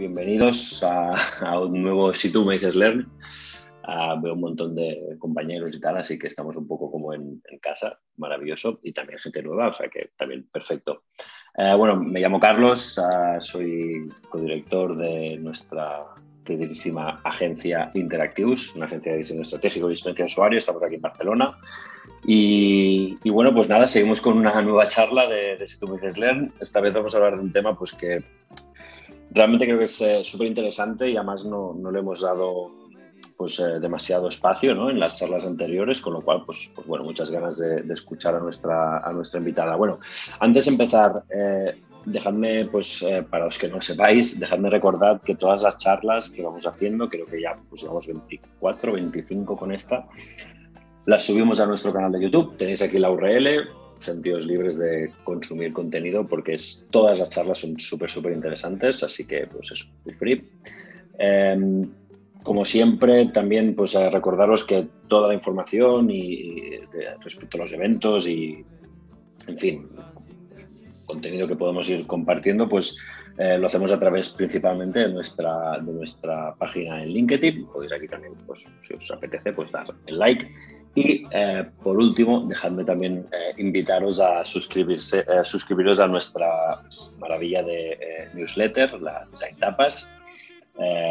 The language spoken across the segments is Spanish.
bienvenidos a, un nuevo Si tú me dices Learn. Ah, veo un montón de compañeros y tal, así que estamos un poco como en, casa, maravilloso, y también gente nueva, o sea que también perfecto. Eh, bueno, me llamo Carlos, soy ah, soy codirector de nuestra queridísima agencia Interactivus, una agencia de diseño estratégico y experiencia de usuario, estamos aquí en Barcelona. Y, bueno, pues nada, seguimos con una nueva charla de, de Si tú me dices Learn. Esta vez vamos a hablar de un tema pues que realmente creo que es eh, súper interesante y además no, le hemos dado pues eh, demasiado espacio ¿no? en las charlas anteriores, con lo cual, pues, pues bueno, muchas ganas de, escuchar a nuestra, a nuestra invitada. Bueno, antes de empezar, eh, dejadme, pues para los que no sepáis, dejadme recordar que todas las charlas que vamos haciendo, creo que ya pues, llevamos 24, 25 con esta, las subimos a nuestro canal de YouTube, tenéis aquí la URL, sentidos libres de consumir contenido porque todas las charlas son súper, súper interesantes, así que pues es free. Em, como siempre, también pues eh, recordaros que toda la información y, eh, respecto a los eventos y, en fin, contenido que podemos ir compartiendo, pues eh, lo hacemos a través principalmente de nuestra, de nuestra página en LinkedIn. Podéis aquí también, pues, si os apetece, pues dar el like. Y eh, por último, dejadme también eh, invitaros a suscribirse, suscribiros a nuestra maravilla de newsletter, la Design Tapas.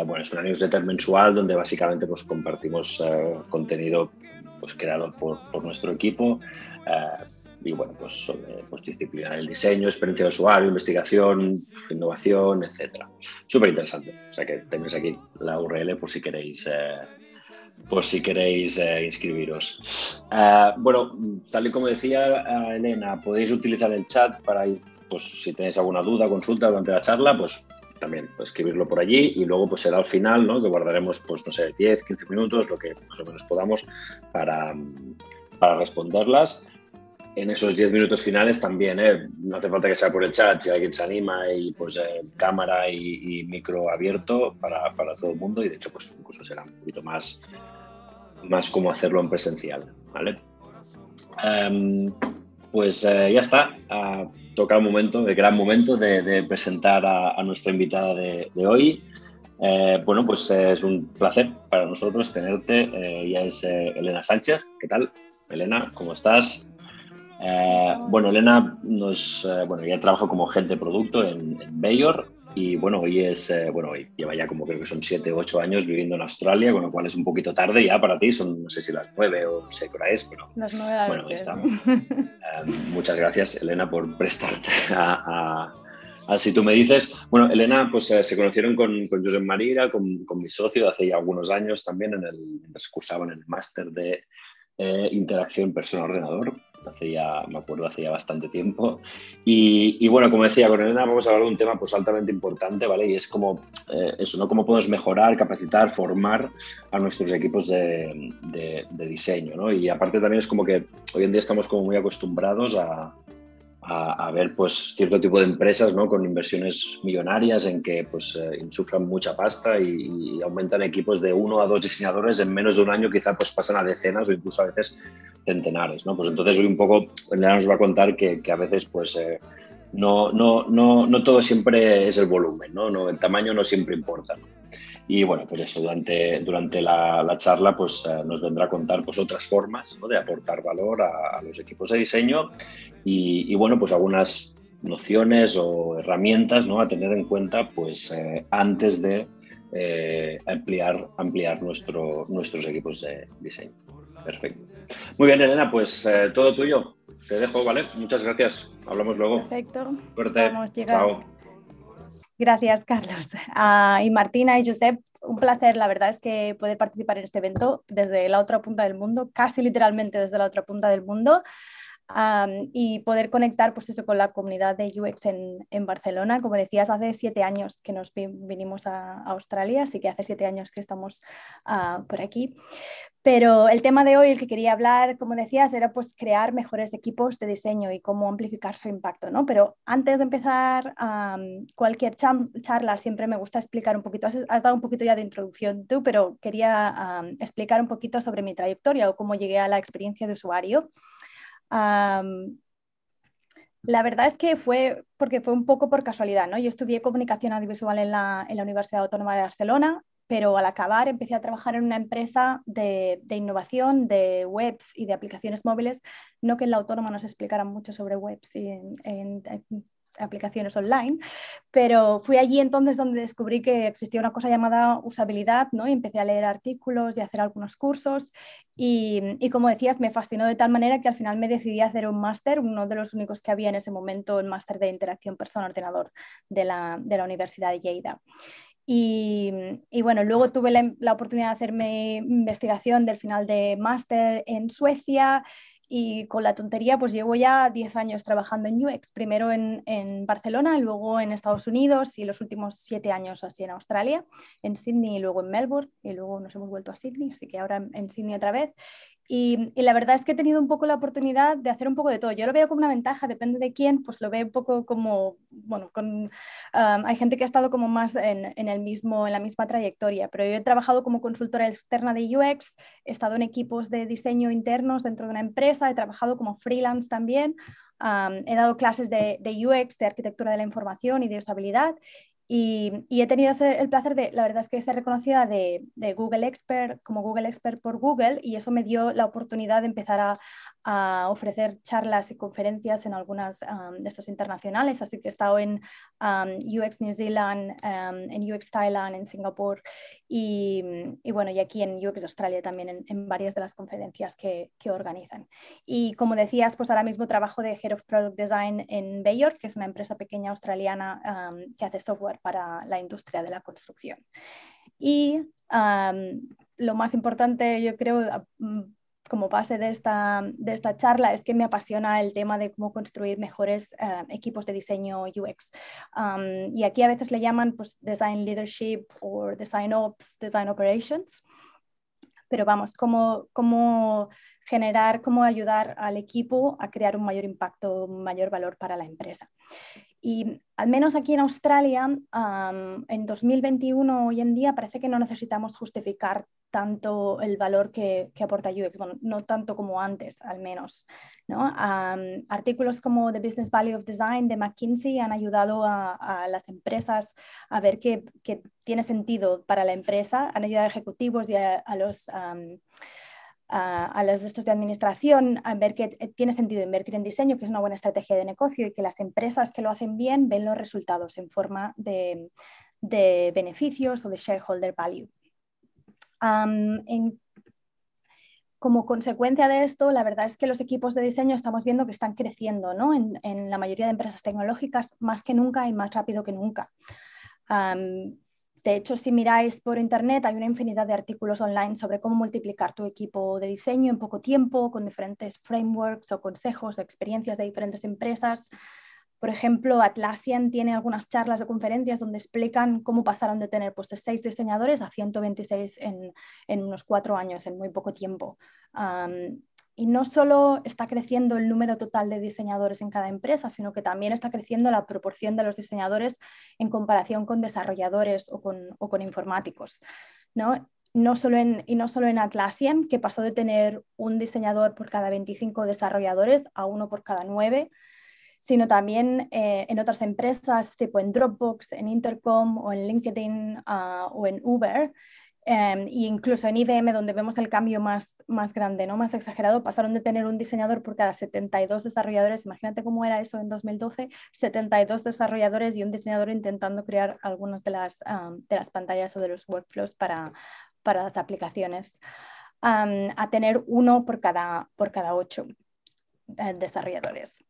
bueno, es una newsletter mensual donde básicamente pues, compartimos contenido pues, creado por, por nuestro equipo y bueno, pues sobre pues, disciplina del diseño, experiencia de usuario, investigación, innovación, etc. Súper interesante. O sea que tenéis aquí la URL por si queréis, eh, por si queréis eh, inscribiros. Eh, bueno, tal y como decía Elena, podéis utilizar el chat para ir, pues si tenéis alguna duda, consulta durante la charla, pues también escribirlo por allí y luego pues será al final, ¿no? Que guardaremos pues no sé, 10, 15 minutos, lo que más o menos podamos para, para responderlas en esos 10 minutos finales también, ¿eh? no hace falta que sea por el chat, si alguien se anima y pues eh, cámara y, micro abierto para, todo el mundo y de hecho pues incluso será un poquito más, más como hacerlo en presencial, ¿vale? Em, pues eh, ya está, toca tocado un momento, el gran momento de, presentar a, nuestra invitada de, de hoy. bueno, pues es un placer para nosotros tenerte, Ya es Elena Sánchez, ¿qué tal? Elena, ¿cómo estás? Eh, bueno, Elena nos, ya eh, trabajo como gente producto en, en Bayor y bueno, hoy es, eh, bueno, lleva ya como creo que son 7 o 8 años viviendo en Australia, con lo cual es un poquito tarde ya para ti, son no sé si las 9 o no sé qué hora es, las 9 de bueno, ahí muchas gracias Elena por prestarte a, si tú me dices, bueno, Elena, pues se conocieron con, con Josep Marira, con, mi socio, hace ya algunos años también, en el, se cursaban el máster de interacción persona-ordenador hacía me acuerdo, hace ya bastante tiempo. Y, bueno, como decía, con Elena vamos a hablar de un tema pues altamente importante, ¿vale? Y es como eh, eso, ¿no? Cómo podemos mejorar, capacitar, formar a nuestros equipos de, diseño, ¿no? Y aparte también es como que hoy en día estamos como muy acostumbrados a, a, ver pues cierto tipo de empresas, ¿no? Con inversiones millonarias en que pues eh, insuflan mucha pasta y, y, aumentan equipos de uno a dos diseñadores en menos de un año, quizá pues pasan a decenas o incluso a veces centenares, ¿no? Pues entonces hoy un poco nos va a contar que, a veces pues eh, no, no, no, no todo siempre es el volumen, ¿no? no el tamaño no siempre importa, Y bueno, pues eso, durante, durante la, charla pues, eh, nos vendrá a contar pues, otras formas de aportar valor a, los equipos de diseño y, bueno, pues algunas nociones o herramientas ¿no? a tener en cuenta pues, eh, antes de ampliar, ampliar nuestros equipos de diseño. Perfecto. Muy bien, Elena, pues eh, todo tuyo. Te dejo, ¿vale? Muchas gracias. Hablamos luego. Perfecto. Suerte. Chao. Gracias, Carlos. Ah, y Martina y Josep, un placer, la verdad es que poder participar en este evento desde la otra punta del mundo, casi literalmente desde la otra punta del mundo y poder conectar pues eso, con la comunidad de UX en, en Barcelona. Como decías, hace siete años que nos vinimos a, Australia, así que hace siete años que estamos ah, por aquí. Pero el tema de hoy, el que quería hablar, como decías, era pues crear mejores equipos de diseño y cómo amplificar su impacto, ¿no? Pero antes de empezar cualquier charla, siempre me gusta explicar un poquito, has, dado un poquito ya de introducción tú, pero quería explicar un poquito sobre mi trayectoria o cómo llegué a la experiencia de usuario la verdad es que fue porque fue un poco por casualidad, ¿no? Yo estudié comunicación audiovisual en la, Universidad Autónoma de Barcelona, pero al acabar empecé a trabajar en una empresa de, innovación de webs y de aplicaciones móviles, no que en la autónoma nos explicaran mucho sobre webs y en aplicaciones online, pero fui allí entonces donde descubrí que existía una cosa llamada usabilidad, ¿no? Y empecé a leer artículos y a hacer algunos cursos y, como decías, me fascinó de tal manera que al final me decidí a hacer un máster, uno de los únicos que había en ese momento, el máster de interacción persona-ordenador de la, de la Universidad de Lleida. Y, bueno, luego tuve la, la, oportunidad de hacerme investigación del final de máster en Suecia y con la tontería, pues llevo ya 10 años trabajando en UX, primero en, en, Barcelona, luego en Estados Unidos y los últimos 7 años así en Australia, en Sydney y luego en Melbourne y luego nos hemos vuelto a Sydney, así que ahora en Sydney otra vez. Y, la verdad es que he tenido un poco la oportunidad de hacer un poco de todo. Yo lo veo como una ventaja, depende de quién, pues lo veo un poco como, bueno, um, hay gente que ha estado como más en, en, el mismo, en la misma trayectoria, pero yo he trabajado como consultora externa de UX, he estado en equipos de diseño internos dentro de una empresa, he trabajado como freelance también. Um, he dado clases de, de, UX, de arquitectura de la información y de usabilidad y, he tenido el placer de, la verdad es que ser reconocida de, Google Expert como Google Expert por Google y eso me dio la oportunidad de empezar a, a ofrecer charlas y conferencias en algunas de estos internacionales, así que he estado en UX New Zealand, en UX Thailand, en Singapur y, bueno, y aquí en UX Australia también en, varias de las conferencias que, que, organizan. Y como decías, pues ahora mismo trabajo de Head of Product Design en Bayor, que es una empresa pequeña australiana que hace software para la industria de la construcción. Y lo más importante, yo creo, como base de esta, de esta charla es que me apasiona el tema de cómo construir mejores eh, equipos de diseño UX. Um, y aquí a veces le llaman pues, design leadership o design ops, design operations. Pero vamos, cómo, cómo generar, cómo ayudar al equipo a crear un mayor impacto, un mayor valor para la empresa. Y al menos aquí en Australia, en 2021, hoy en día, parece que no necesitamos justificar tanto el valor que, aporta UX, bueno, no tanto como antes, al menos. ¿no? artículos como The Business Value of Design de McKinsey han ayudado a, las empresas a ver qué tiene sentido para la empresa, han ayudado a ejecutivos y a, los a, los estos de administración a ver que eh, tiene sentido invertir en diseño, que es una buena estrategia de negocio y que las empresas que lo hacen bien ven los resultados en forma de, beneficios o de shareholder value. como consecuencia de esto, la verdad es que los equipos de diseño estamos viendo que están creciendo ¿no? en, la mayoría de empresas tecnológicas más que nunca y más rápido que nunca. De hecho, si miráis por internet, hay una infinidad de artículos online sobre cómo multiplicar tu equipo de diseño en poco tiempo, con diferentes frameworks o consejos o experiencias de diferentes empresas. Por ejemplo, Atlassian tiene algunas charlas de conferencias donde explican cómo pasaron de tener pues, de 6 diseñadores a 126 en, en unos cuatro años, en muy poco tiempo. Y no solo está creciendo el número total de diseñadores en cada empresa, sino que también está creciendo la proporción de los diseñadores en comparación con desarrolladores o con, informáticos. ¿no? solo en, y no solo en Atlassian, que pasó de tener un diseñador por cada 25 desarrolladores a uno por cada nueve, sino también eh, en otras empresas tipo en Dropbox, en Intercom o en LinkedIn ah, o en Uber, Em, incluso en IBM, donde vemos el cambio más, más grande, ¿no? más exagerado, pasaron de tener un diseñador por cada 72 desarrolladores, imagínate cómo era eso en 2012, 72 desarrolladores y un diseñador intentando crear algunas de, las, de las pantallas o de los workflows para, para las aplicaciones, a tener uno por cada, por cada ocho eh, desarrolladores.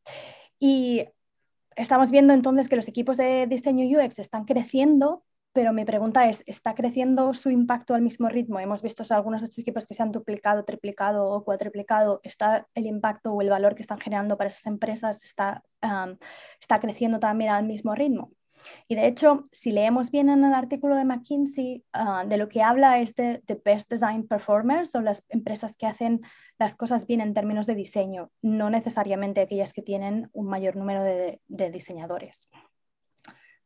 Y estamos viendo entonces que los equipos de diseño UX están creciendo, pero mi pregunta es, ¿está creciendo su impacto al mismo ritmo? Hemos visto algunos de estos equipos que se han duplicado, triplicado o cuatriplicado. ¿Está el impacto o el valor que están generando para esas empresas está, está creciendo también al mismo ritmo? Y de hecho, si leemos bien en el artículo de McKinsey, ah, de lo que habla es de, de, Best Design Performers o las empresas que hacen las cosas bien en términos de diseño, no necesariamente aquellas que tienen un mayor número de diseñadores.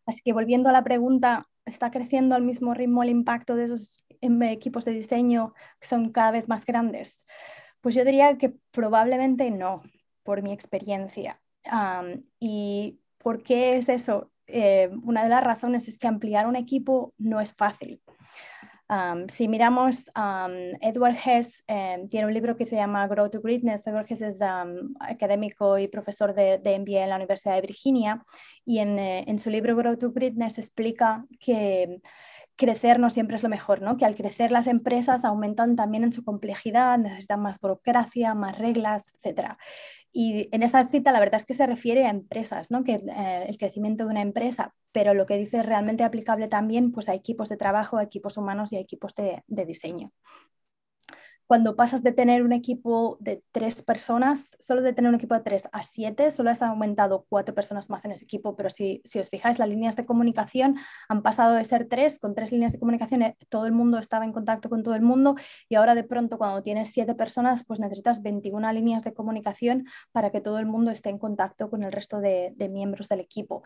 Así que volviendo a la pregunta, está creciendo al mismo ritmo el impacto de esos em, equipos de diseño que son cada vez más grandes? Pues yo diría que probablemente no, por mi experiencia. ¿Y por qué es eso? Eh, una de las razones es que ampliar un equipo no es fácil si miramos, Edward Hess em, tiene un libro que se llama Grow to Greatness. Edward Hess es académico y profesor de, MBA en la Universidad de Virginia y en, eh, en su libro Grow to Greatness explica que crecer no siempre es lo mejor, ¿no? Que al crecer las empresas aumentan también en su complejidad, necesitan más burocracia, más reglas, etc. Y en esta cita la verdad es que se refiere a empresas, ¿no? Que eh, el crecimiento de una empresa, pero lo que dice es realmente aplicable también pues, a equipos de trabajo, a equipos humanos y a equipos de diseño cuando pasas de tener un equipo de tres personas, solo de tener un equipo de tres a siete, solo has aumentado cuatro personas más en ese equipo, pero si, si os fijáis, las líneas de comunicación han pasado de ser tres, con tres líneas de comunicación eh, todo el mundo estaba en contacto con todo el mundo y ahora de pronto cuando tienes siete personas, pues necesitas 21 líneas de comunicación para que todo el mundo esté en contacto con el resto de, miembros del equipo.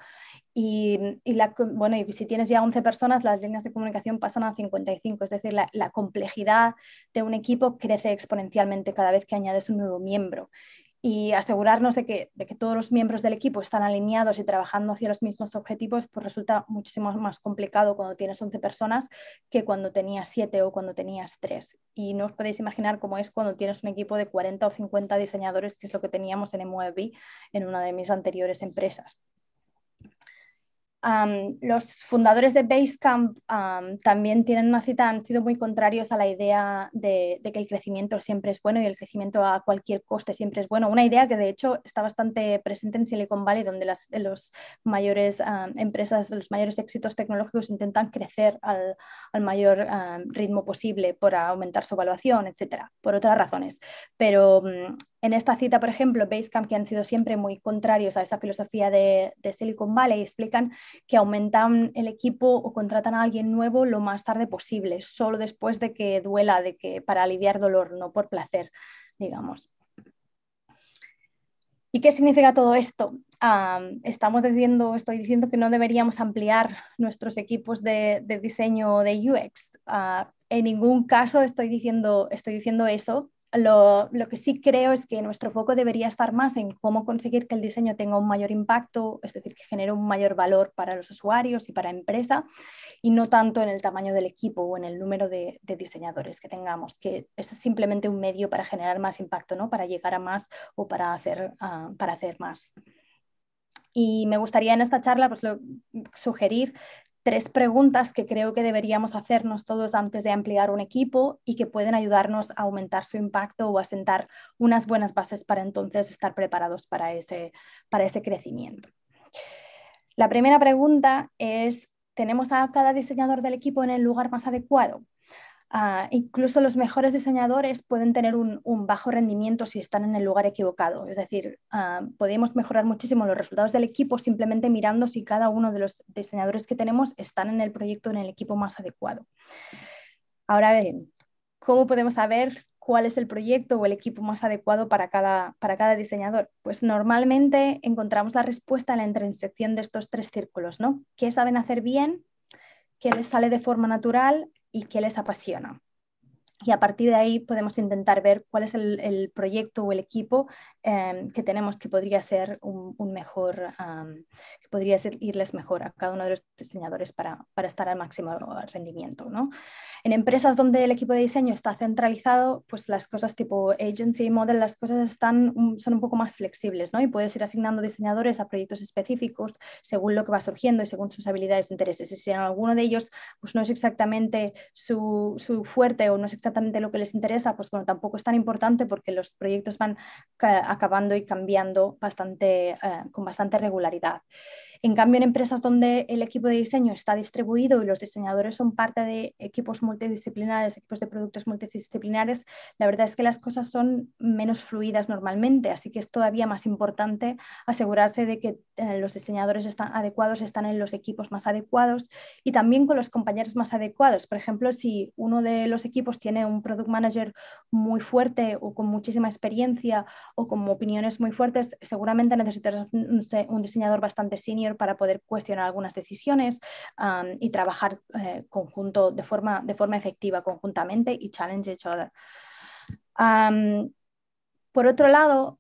Y, y, la, bueno, y si tienes ya 11 personas, las líneas de comunicación pasan a 55, es decir, la, la complejidad de un equipo crece exponencialmente cada vez que añades un nuevo miembro y asegurarnos de que, todos los miembros del equipo están alineados y trabajando hacia los mismos objetivos, pues resulta muchísimo más complicado cuando tienes 11 personas que cuando tenías 7 o cuando tenías 3. Y no os podéis imaginar cómo es cuando tienes un equipo de 40 o 50 diseñadores, que es lo que teníamos en moebi en una de mis anteriores empresas los fundadores de Basecamp también tienen una cita, han sido muy contrarios a la idea de, que el crecimiento siempre es bueno y el crecimiento a cualquier coste siempre es bueno. Una idea que de hecho está bastante presente en Silicon Valley, donde las los mayores empresas, los mayores éxitos tecnológicos intentan crecer al, mayor ritmo posible por aumentar su evaluación, etcétera, por otras razones. Pero mm, en esta cita, por ejemplo, Basecamp, que han sido siempre muy contrarios a esa filosofía de, Silicon Valley, explican que aumentan el equipo o contratan a alguien nuevo lo más tarde posible, solo después de que duela, de que para aliviar dolor, no por placer, digamos. ¿Y qué significa todo esto? estamos diciendo, estoy diciendo que no deberíamos ampliar nuestros equipos de, diseño de UX. Ah, en ningún caso estoy diciendo, estoy diciendo eso, lo, que sí creo es que nuestro foco debería estar más en cómo conseguir que el diseño tenga un mayor impacto, es decir, que genere un mayor valor para los usuarios y para la empresa, y no tanto en el tamaño del equipo o en el número de, diseñadores que tengamos, que es simplemente un medio para generar más impacto, ¿no? para llegar a más o para hacer, ah, para hacer más y me gustaría en esta charla pues, sugerir tres preguntas que creo que deberíamos hacernos todos antes de ampliar un equipo y que pueden ayudarnos a aumentar su impacto o a sentar unas buenas bases para entonces estar preparados para ese, crecimiento. La primera pregunta es, ¿tenemos a cada diseñador del equipo en el lugar más adecuado? Ah, incluso los mejores diseñadores pueden tener un, bajo rendimiento si están en el lugar equivocado. Es decir, ah, podemos mejorar muchísimo los resultados del equipo simplemente mirando si cada uno de los diseñadores que tenemos están en el proyecto, en el equipo más adecuado. Ahora bien, ¿cómo podemos saber cuál es el proyecto o el equipo más adecuado para cada, para cada diseñador? Pues normalmente encontramos la respuesta en la intersección de estos tres círculos, ¿no? ¿Qué saben hacer bien? ¿Qué les sale de forma natural? y qué les apasiona y a partir de ahí podemos intentar ver cuál es el, proyecto o el equipo em, que tenemos que podría ser un, mejor, que podría ser irles mejor a cada uno de los diseñadores para, estar al máximo rendimiento. ¿no? En empresas donde el equipo de diseño está centralizado, pues las cosas tipo agency model, las cosas están, son un poco más flexibles ¿no? y puedes ir asignando diseñadores a proyectos específicos según lo que va surgiendo y según sus habilidades e intereses. Y si en alguno de ellos pues no es exactamente su, su fuerte o no es exactamente exactamente lo que les interesa, pues tampoco es tan importante porque los proyectos van acabando y cambiando bastante, eh, con bastante regularidad. En cambio, en empresas donde el equipo de diseño está distribuido y los diseñadores son parte de equipos multidisciplinares, equipos de productos multidisciplinares, la verdad es que las cosas son menos fluidas normalmente, así que es todavía más importante asegurarse de que eh, los diseñadores están adecuados, están en los equipos más adecuados y también con los compañeros más adecuados. Por ejemplo, si uno de los equipos tiene un product manager muy fuerte o con muchísima experiencia o con opiniones muy fuertes, seguramente necesitarás un diseñador bastante senior para poder cuestionar algunas decisiones y trabajar eh, conjunto de forma, de forma efectiva conjuntamente y challenge each other. Por otro lado,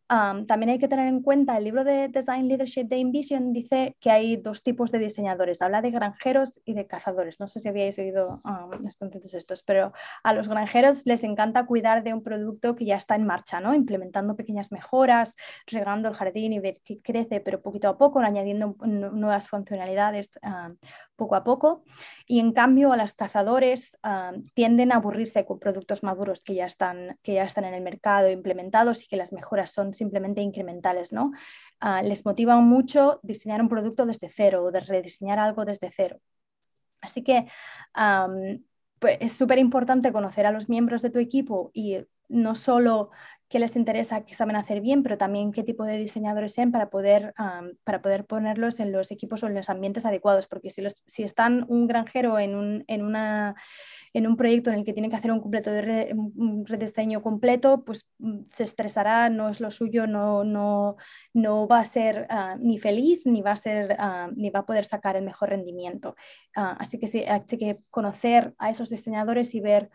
también hay que tener en cuenta, el libro de Design Leadership de InVision dice que hay dos tipos de diseñadores. Habla de granjeros y de cazadores. No sé si habíais oído um, estos, pero a los granjeros les encanta cuidar de un producto que ya está en marcha, ¿no? implementando pequeñas mejoras, regando el jardín y ver que crece, pero poquito a poco, añadiendo nuevas funcionalidades poco a poco. Y en cambio, a los cazadores tienden a aburrirse con productos maduros que ya están, que ya están en el mercado implementados que las mejoras son simplemente incrementales, ¿no? Ah, les motiva mucho diseñar un producto desde cero o de rediseñar algo desde cero. Así que pues, es súper importante conocer a los miembros de tu equipo y no solo qué les interesa, qué saben hacer bien, pero también qué tipo de diseñadores sean para poder, para poder ponerlos en los equipos o en los ambientes adecuados, porque si, los, si están un granjero en un, en, una, en un proyecto en el que tienen que hacer un, completo rediseño completo, pues mm, se estresará, no es lo suyo, no, no, no va a ser ah, ni feliz, ni va, a ser, ah, ni va a poder sacar el mejor rendimiento. Ah, así que hay que conocer a esos diseñadores y ver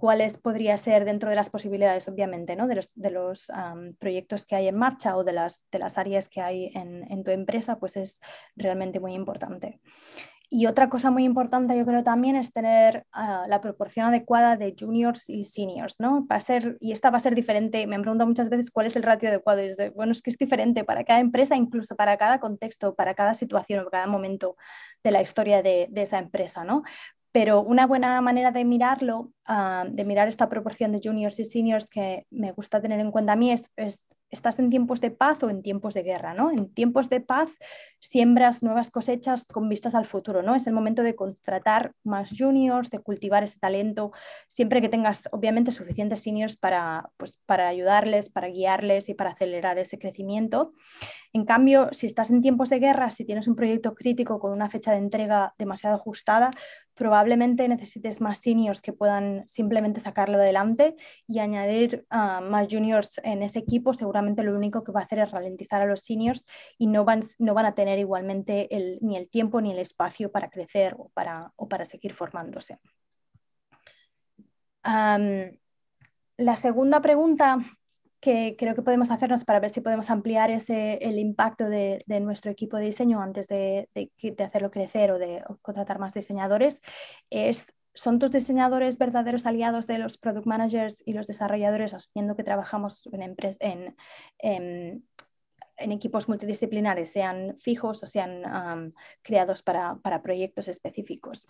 cuáles podría ser dentro de las posibilidades, obviamente, ¿no? de los, proyectos que hay en marcha o de las, áreas que hay en, tu empresa, pues es realmente muy importante. Y otra cosa muy importante yo creo también es tener ah, la proporción adecuada de juniors y seniors, ¿no? Va ser, y esta va a ser diferente, me han preguntado muchas veces cuál es el ratio adecuado, y es bueno, es que es diferente para cada empresa, incluso para cada contexto, para cada situación o cada momento de la historia de, de esa empresa, ¿no? Pero una buena manera de mirarlo, ah, de mirar esta proporción de juniors y seniors que me gusta tener en cuenta a mí es estás en tiempos de paz o en tiempos de guerra, ¿no? En tiempos de paz siembras nuevas cosechas con vistas al futuro, ¿no? Es el momento de contratar más juniors, de cultivar ese talento, siempre que tengas, obviamente, suficientes seniors para, pues, para ayudarles, para guiarles y para acelerar ese crecimiento. En cambio, si estás en tiempos de guerra, si tienes un proyecto crítico con una fecha de entrega demasiado ajustada, probablemente necesites más seniors que puedan simplemente sacarlo adelante y añadir ah, más juniors en ese equipo seguramente lo único que va a hacer es ralentizar a los seniors y no van, no van a tener igualmente ni el tiempo ni el espacio para crecer o para, o para seguir formándose. la segunda pregunta que creo que podemos hacernos para ver si podemos ampliar ese, el impacto de, nuestro equipo de diseño antes de, de, hacerlo crecer o de contratar más diseñadores es ¿Son tus diseñadores verdaderos aliados de los product managers y los desarrolladores, asumiendo que trabajamos en, em, equipos multidisciplinares, sean fijos o sean creados para, proyectos específicos?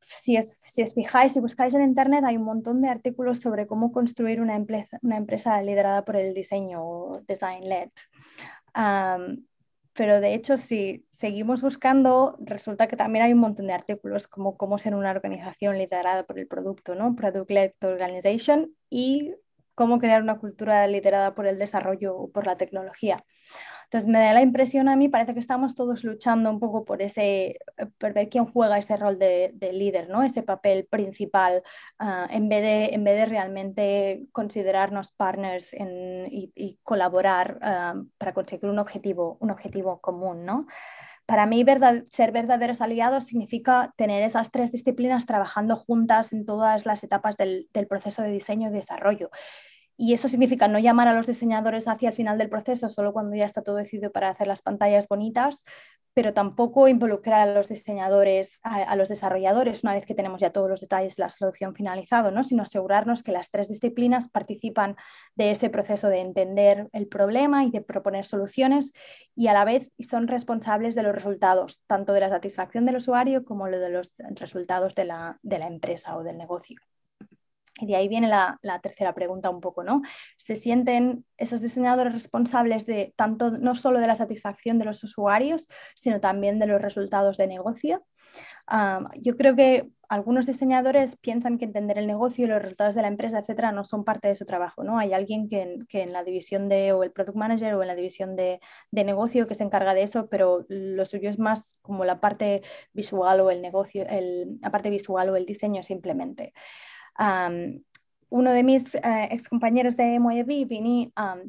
Si os, si os, fijáis, si buscáis en Internet, hay un montón de artículos sobre cómo construir una empresa, liderada por el diseño o design-led pero de hecho si seguimos buscando, resulta que también hay un montón de artículos como cómo ser una organización liderada por el producto, ¿no? Product-led organization y cómo crear una cultura liderada por el desarrollo o por la tecnología. Entonces me da la impresión a mí, parece que estamos todos luchando un poco por ese, eh, por ver quién juega ese rol de, líder, ¿no? Ese papel principal, ah, en, vez de, en vez de realmente considerarnos partners y, colaborar ah, para conseguir un objetivo, un objetivo común, Para mí, ser verdaderos aliados significa tener esas tres disciplinas trabajando juntas en todas las etapas del proceso de diseño y desarrollo. Y eso significa no llamar a los diseñadores hacia el final del proceso, solo cuando ya está todo decidido para hacer las pantallas bonitas, pero tampoco involucrar a los diseñadores, a, los desarrolladores, una vez que tenemos ya todos los detalles de la solución finalizado, ¿no? sino asegurarnos que las tres disciplinas participan de ese proceso de entender el problema y de proponer soluciones y a la vez son responsables de los resultados, tanto de la satisfacción del usuario como de los resultados de la empresa o del negocio. Y de ahí viene la, tercera pregunta un poco, ¿no? ¿Se sienten esos diseñadores responsables de tanto, no solo de la satisfacción de los usuarios, sino también de los resultados de negocio? yo creo que algunos diseñadores piensan que entender el negocio y los resultados de la empresa, etcétera, no son parte de su trabajo, ¿no? Hay alguien que en, la división de, o el product manager o en la división de, de, negocio que se encarga de eso, pero lo suyo es más como la parte visual o el negocio, la parte visual o el diseño simplemente uno de mis eh, ex compañeros de MoeB,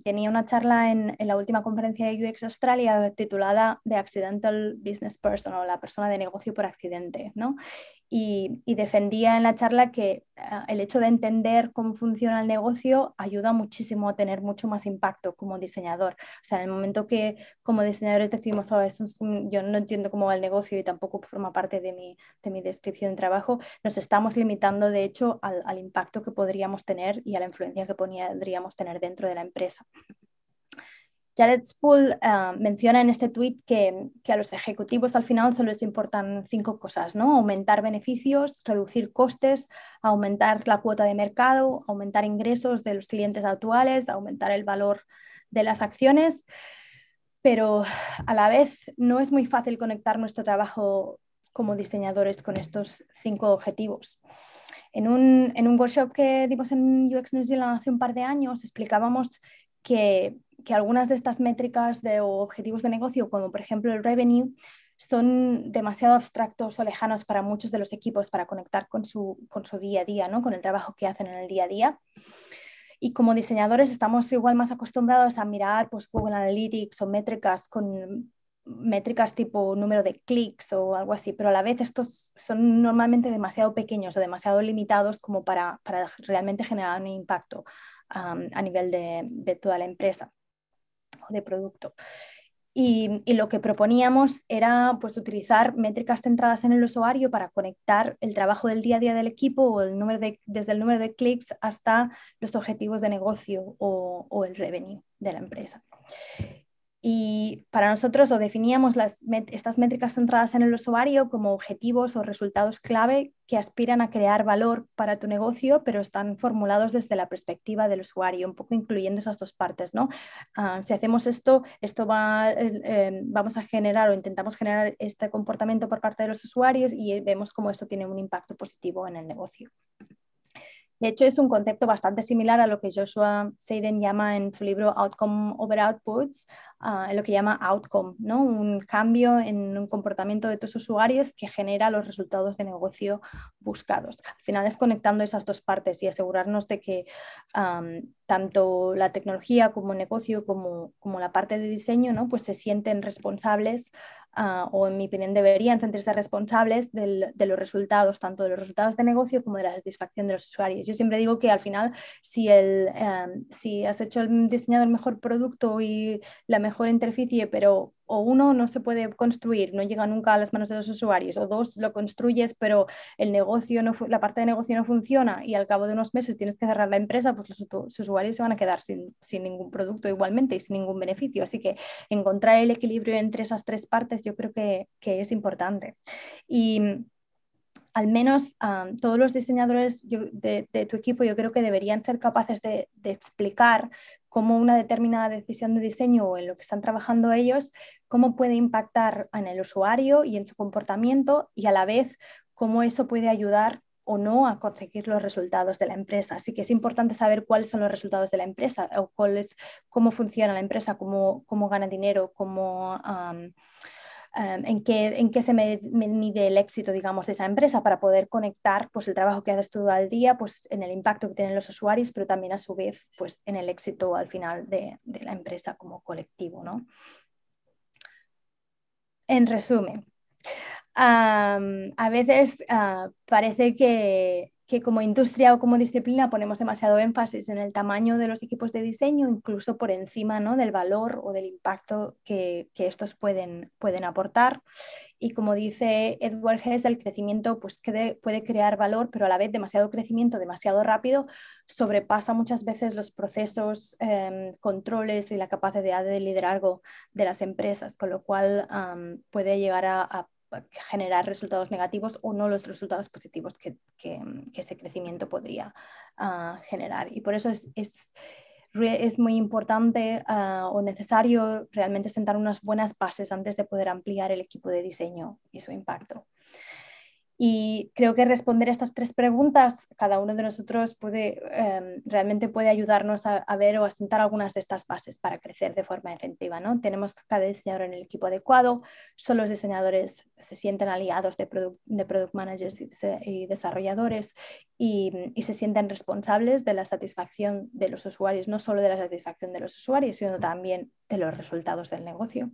tenía una charla en, la última conferencia de UX Australia titulada The Accidental Business Person o la persona de negocio por accidente. ¿no? y, defendía en la charla que ah, el hecho de entender cómo funciona el negocio ayuda muchísimo a tener mucho más impacto como diseñador. O sea, en el momento que como diseñadores decimos, oh, yo no entiendo cómo va el negocio y tampoco forma parte de mi, descripción de trabajo, nos estamos limitando de hecho al, al impacto que podríamos tener y a la influencia que podríamos tener dentro de la empresa. Jared Spool eh, menciona en este tuit que, a los ejecutivos al final solo les importan cinco cosas, ¿no? Aumentar beneficios, reducir costes, aumentar la cuota de mercado, aumentar ingresos de los clientes actuales, aumentar el valor de las acciones, pero a la vez no es muy fácil conectar nuestro trabajo como diseñadores con estos cinco objetivos. En un, en un workshop que dimos en UX New Zealand hace un par de años explicábamos que que algunas de estas métricas de, o objetivos de negocio, como por ejemplo el revenue, son demasiado abstractos o lejanos para muchos de los equipos para conectar con su, con su día a día, con el trabajo que hacen en el día a día. Y como diseñadores estamos igual más acostumbrados a mirar pues, Google Analytics o métricas con métricas tipo número de clics o algo así, pero a la vez estos son normalmente demasiado pequeños o demasiado limitados como para, realmente generar un impacto a nivel de toda la empresa de producto. Y, lo que proponíamos era pues, utilizar métricas centradas en el usuario para conectar el trabajo del día a día del equipo o el número desde el número de clics hasta los objetivos de negocio o, o el revenue de la empresa. Y para nosotros o definíamos estas métricas centradas en el usuario como objetivos o resultados clave que aspiran a crear valor para tu negocio, pero están formulados desde la perspectiva del usuario, un poco incluyendo esas dos partes. Ah, si hacemos esto, esto em, vamos a generar o intentamos generar este comportamiento por parte de los usuarios y vemos cómo esto tiene un impacto positivo en el negocio. De hecho, es un concepto bastante similar a lo que Joshua Seiden llama en su libro Outcome over Outputs, ah, lo que llama outcome, ¿no? un cambio en un comportamiento de tus usuarios que genera los resultados de negocio buscados. Al final es conectando esas dos partes y asegurarnos de que tanto la tecnología como el negocio como, como la parte de diseño ¿no? pues se sienten responsables Ah, o en mi opinión deberían sentirse responsables del, de los resultados, tanto de los resultados de negocio como de la satisfacción de los usuarios. Yo siempre digo que al final, si, el, em, si has hecho el diseñado el mejor producto y la mejor interficie, pero o uno, no se puede construir, no llega nunca a las manos de los usuarios, o dos, lo construyes, pero el negocio no la parte de negocio no funciona y al cabo de unos meses tienes que cerrar la empresa, pues los, usuarios se van a quedar sin, ningún producto igualmente y sin ningún beneficio. Así que encontrar el equilibrio entre esas tres partes yo creo que, que es importante. Y al menos todos los diseñadores de, tu equipo yo creo que deberían ser capaces de, explicar cómo una determinada decisión de diseño o en lo que están trabajando ellos, cómo puede impactar en el usuario y en su comportamiento y a la vez cómo eso puede ayudar o no a conseguir los resultados de la empresa. Así que es importante saber cuáles son los resultados de la empresa o cuál cómo funciona la empresa, cómo, gana dinero, cómo... Em, en, qué, se mide el éxito, digamos, de esa empresa para poder conectar pues, el trabajo que haces todo al día pues, en el impacto que tienen los usuarios, pero también a su vez pues, en el éxito al final de, la empresa como colectivo. En resumen, a veces ah, parece que que como industria o como disciplina ponemos demasiado énfasis en el tamaño de los equipos de diseño, incluso por encima ¿no? del valor o del impacto que, estos pueden, pueden, aportar. Y como dice Edward Hess, el crecimiento pues, que puede crear valor, pero a la vez demasiado crecimiento, demasiado rápido, sobrepasa muchas veces los procesos, em, controles y la capacidad de liderazgo de las empresas, con lo cual puede llegar a generar resultados negativos o no los resultados positivos que, ese crecimiento podría ah, generar. Y por eso es, muy importante ah, o necesario realmente sentar unas buenas bases antes de poder ampliar el equipo de diseño y su impacto. Y creo que responder estas tres preguntas, cada uno de nosotros puede, em, realmente puede ayudarnos a, ver o a sentar algunas de estas bases para crecer de forma efectiva. ¿no? Tenemos cada diseñador en el equipo adecuado, son los diseñadores se sienten aliados de product, managers y, desarrolladores y, y, se sienten responsables de la satisfacción de los usuarios, no solo de la satisfacción de los usuarios, sino también de los resultados del negocio.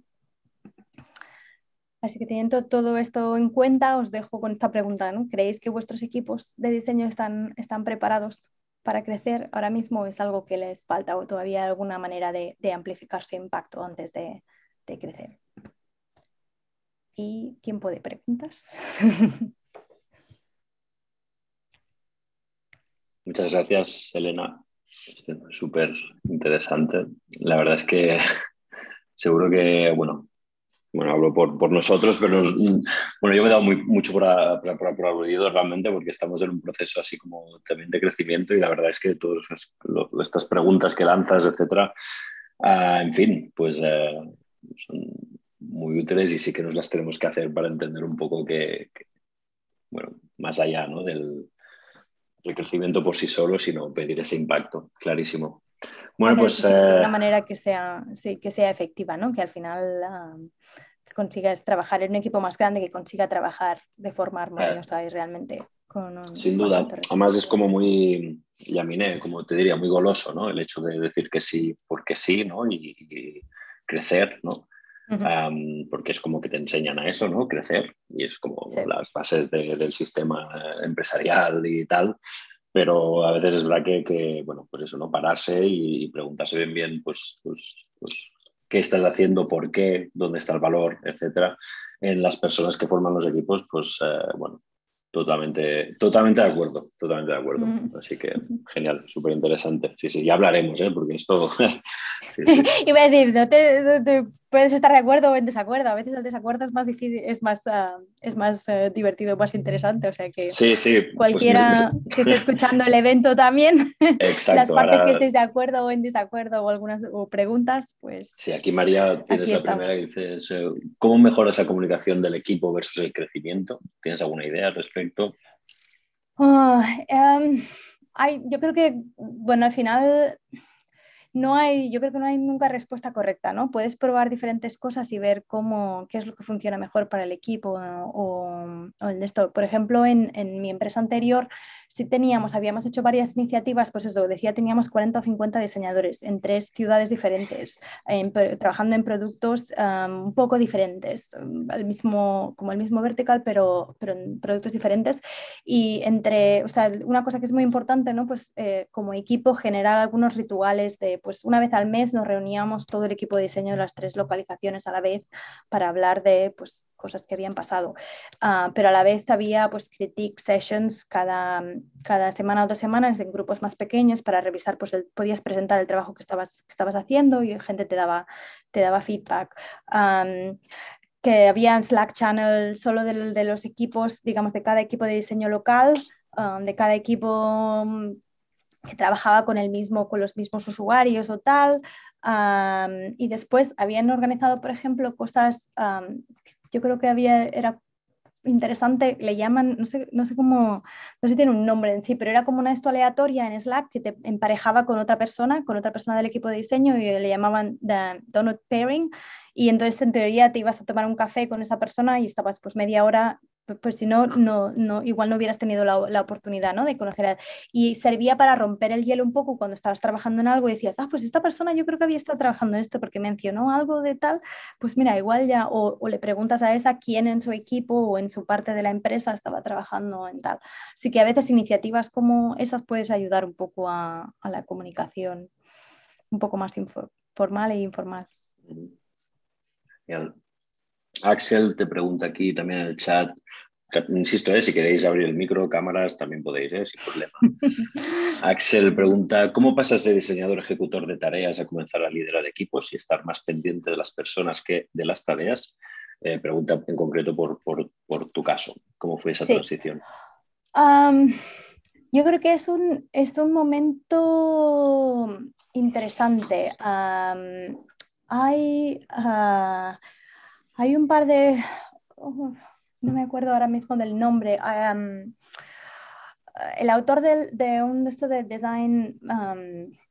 Así que teniendo todo esto en cuenta, os dejo con esta pregunta. ¿Creéis que vuestros equipos de diseño están, están preparados para crecer ahora mismo? ¿Es algo que les falta o todavía alguna manera de, amplificar su impacto antes de, de crecer? Y tiempo de preguntas. Muchas gracias, Elena. Súper interesante. La verdad es que seguro que, bueno, bueno, hablo por, nosotros, pero bueno, yo me he dado muy, mucho por, por, realmente porque estamos en un proceso así como también de crecimiento y la verdad es que todas estas preguntas que lanzas, etcétera, ah, en fin, pues eh, son muy útiles y sí que nos las tenemos que hacer para entender un poco que, bueno, más allá del crecimiento por sí solo, sino pedir ese impacto, clarísimo. Bueno, pues... De una eh, manera que sea, sí, que sea efectiva, ¿no? Que al final ah, consigas trabajar en un equipo más grande, que consiga trabajar de forma armoniosa eh. realmente con Sin duda. Además es como muy, llamine, como te diría, muy goloso, ¿no? El hecho de decir que sí porque sí, ¿no? Y, crecer, ¿no? porque es como que te enseñan a eso, ¿no? Crecer, y es como las bases del sistema empresarial y tal, pero a veces es verdad que, que bueno, pues eso, ¿no? Pararse y, preguntarse bien bien, pues, pues, pues, qué estás haciendo, por qué, dónde está el valor, etcétera. En las personas que forman los equipos, pues, eh, bueno, totalmente, totalmente de acuerdo, totalmente de acuerdo. Mm. Así que, genial, súper interesante. Sí, sí, ya hablaremos, ¿eh? Porque todo y a decir, no te, puedes estar de acuerdo o en desacuerdo. A veces el desacuerdo es más difícil, es más, ah, es más eh, divertido, más interesante. O sea que sí, pues cualquiera que esté escuchando el evento también, las partes que estéis de acuerdo o en desacuerdo o algunas preguntas, pues. Sí, aquí María tienes la primera que dices: eh, ¿Cómo mejoras la comunicación del equipo versus el crecimiento? ¿Tienes alguna idea al respecto? Ah, em, yo creo que, bueno, al final no hay, yo creo que no hay nunca respuesta correcta, ¿no? Puedes probar diferentes cosas y ver cómo, qué es lo que funciona mejor para el equipo o, o esto, por ejemplo, en, mi empresa anterior sí teníamos, habíamos hecho varias iniciativas, pues eso, decía teníamos 40 o 50 diseñadores en tres ciudades diferentes, trabajando en productos un poco diferentes, el mismo, como el mismo vertical, pero, pero en productos diferentes. Y entre, o sea, una cosa que es muy importante, ¿no? Pues eh, como equipo generar algunos rituales de, pues una vez al mes nos reuníamos todo el equipo de diseño de las tres localizaciones a la vez para hablar de, pues, cosas que habían pasado. Ah, pero a la vez había pues critique sessions cada, cada semana o dos semanas en grupos más pequeños para revisar, pues podías presentar el trabajo que estabas, que estabas haciendo y gente te daba, te daba feedback. que había Slack channel solo de, los equipos, digamos, de cada equipo de diseño local, de cada equipo mm, que trabajaba con el mismo, con los mismos usuarios o tal. y después habían organizado, por ejemplo, cosas yo creo que había, era interesante, le llaman, no sé, no sé cómo, no sé si tiene un nombre en sí, pero era como una esto aleatoria en Slack que te emparejaba con otra persona, con otra persona del equipo de diseño y le llamaban Donut Pairing y entonces en teoría te ibas a tomar un café con esa persona y estabas pues media hora pues si no, igual no hubieras tenido la, oportunidad ¿no? de conocer a Y servía para romper el hielo un poco cuando estabas trabajando en algo y decías, ah, pues esta persona yo creo que había estado trabajando en esto porque mencionó algo de tal, pues mira, igual ya, o, le preguntas a esa quién en su equipo o en su parte de la empresa estaba trabajando en tal. Así que a veces iniciativas como esas puedes ayudar un poco a, la comunicación un poco más informal e informal. Axel te pregunta aquí también en el chat. Insisto, eh, si queréis abrir el micro, cámaras, también podéis, eh, sin problema. Axel pregunta, ¿cómo pasas de diseñador ejecutor de tareas a comenzar a liderar equipos y estar más pendiente de las personas que de las tareas? Eh, pregunta en concreto por, tu caso, ¿cómo fue esa transición? yo creo que es un, momento interesante. hay... Ah, hay un par de, no me acuerdo ahora mismo del nombre, el autor de, un esto de design,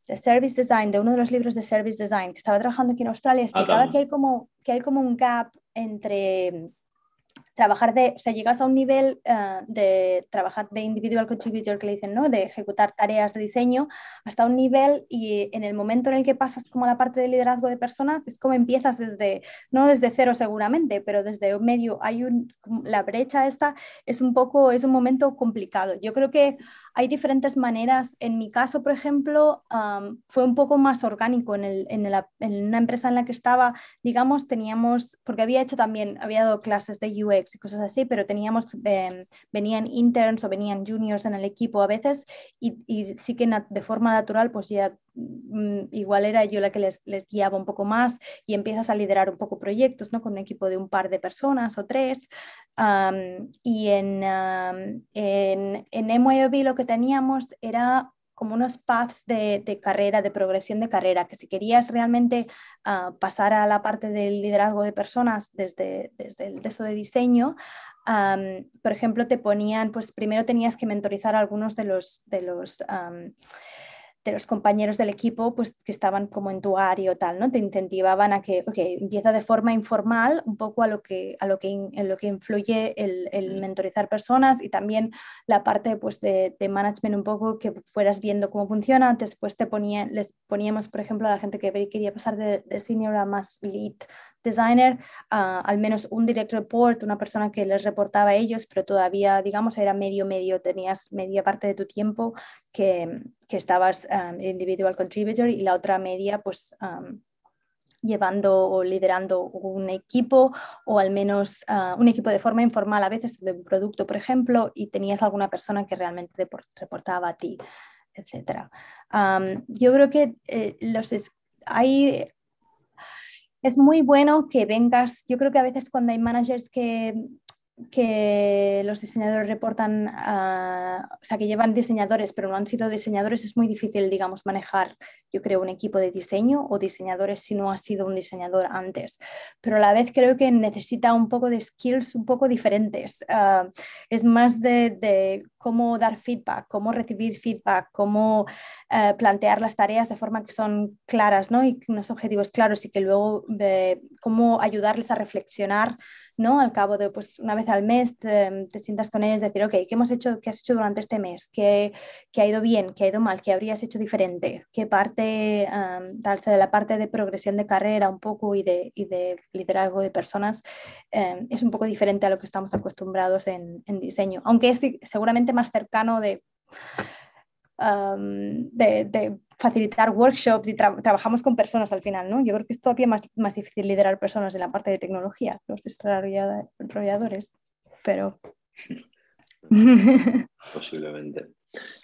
de service design, de uno de los libros de service design, que estaba trabajando aquí en Australia, explicaba que hay, como, que hay como un gap entre trabajar de, o sea, llegas a un nivel eh, de trabajar de individual contributor que le dicen, ¿no? De ejecutar tareas de diseño hasta un nivel y en el momento en el que pasas como la parte de liderazgo de personas, es como empiezas desde, no desde cero seguramente, pero desde medio, hay un, la brecha esta es un poco, es un momento complicado. Yo creo que hay diferentes maneras. En mi caso, por ejemplo, fue un poco más orgánico en, el, en, en una empresa en la que estaba, digamos, teníamos, porque había hecho también, había dado clases de UX y cosas así, pero teníamos, em, venían interns o venían juniors en el equipo a veces y, sí que de forma natural pues ya mm, igual era yo la que les, guiaba un poco más y empiezas a liderar un poco proyectos, ¿no? Con un equipo de un par de personas o tres. y en, um, en, e lo que teníamos era como unos paths de, carrera, de progresión de carrera, que si querías realmente ah, pasar a la parte del liderazgo de personas desde, el texto de diseño, por ejemplo, te ponían, pues primero tenías que mentorizar a algunos de los, de los compañeros del equipo pues, que estaban como en tu área o tal, ¿no? Te incentivaban a que, ok, empieza de forma informal un poco a lo que, a lo que, en lo que influye el, mm. mentorizar personas y también la parte pues, de, management un poco que fueras viendo cómo funciona. Después te ponía, les poníamos, por ejemplo, a la gente que quería pasar de, senior a más lead designer, al menos un direct report, una persona que les reportaba a ellos, pero todavía, digamos, era medio, medio, tenías media parte de tu tiempo que, estabas um, individual contributor y la otra media pues um, llevando o liderando un equipo o al menos uh, un equipo de forma informal, a veces de un producto, por ejemplo, y tenías alguna persona que realmente reportaba a ti, etcétera um, yo creo que eh, los hay, es muy bueno que vengas, yo creo que a veces cuando hay managers que que los diseñadores reportan, o sea, que llevan diseñadores, pero no han sido diseñadores, es muy difícil, digamos, manejar, yo creo, un equipo de diseño o diseñadores si no ha sido un diseñador antes. Pero a la vez creo que necesita un poco de skills un poco diferentes. Ah, es más de, de cómo dar feedback, cómo recibir feedback, cómo eh, plantear las tareas de forma que son claras ¿no? y unos objetivos claros y que luego eh, cómo ayudarles a reflexionar ¿no? al cabo de pues, una vez al mes te, sientas con ellos y decir, ok, ¿qué hemos hecho, qué has hecho durante este mes? ¿Qué, ha ido bien? ¿Qué ha ido mal? ¿Qué habrías hecho diferente? ¿Qué parte, um, tal, sea, la parte de progresión de carrera un poco y de, de liderazgo de personas em, es un poco diferente a lo que estamos acostumbrados en, en diseño? Aunque es, seguramente más cercano um, de, de, facilitar workshops y trabajamos con personas al final, ¿no? Yo creo que es todavía más, difícil liderar personas en la parte de tecnología, los desarrolladores, pero... Posiblemente.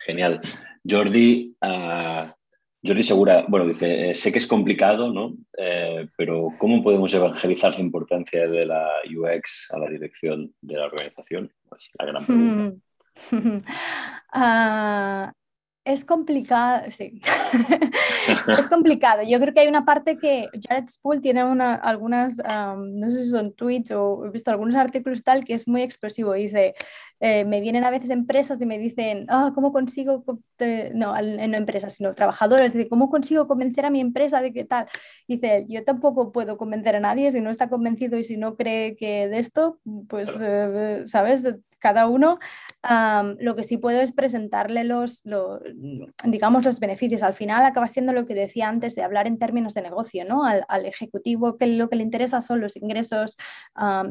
Genial. Jordi, ah, Jordi Segura, bueno, dice, eh, sé que es complicado, ¿no? Eh, pero ¿cómo podemos evangelizar la importancia de la UX a la dirección de la organización? Pues la gran pregunta. Hmm. Ah, es complicado, sí. es complicado. Yo creo que hay una parte que Jared Spool tiene una, algunas, no sé si son tweets o he visto algunos artículos tal, que es muy expresivo. Dice, eh, me vienen a veces empresas y me dicen, ah, ¿cómo consigo, no, eh, no empresas, sino trabajadores, ¿cómo consigo convencer a mi empresa de qué tal? dice, yo tampoco puedo convencer a nadie si no está convencido y si no cree que de esto, pues, eh, ¿sabes? cada uno, lo que sí puedo es presentarle los, digamos, los beneficios. Al final acaba siendo lo que decía antes de hablar en términos de negocio, ¿no? Al, ejecutivo que lo que le interesa son los ingresos,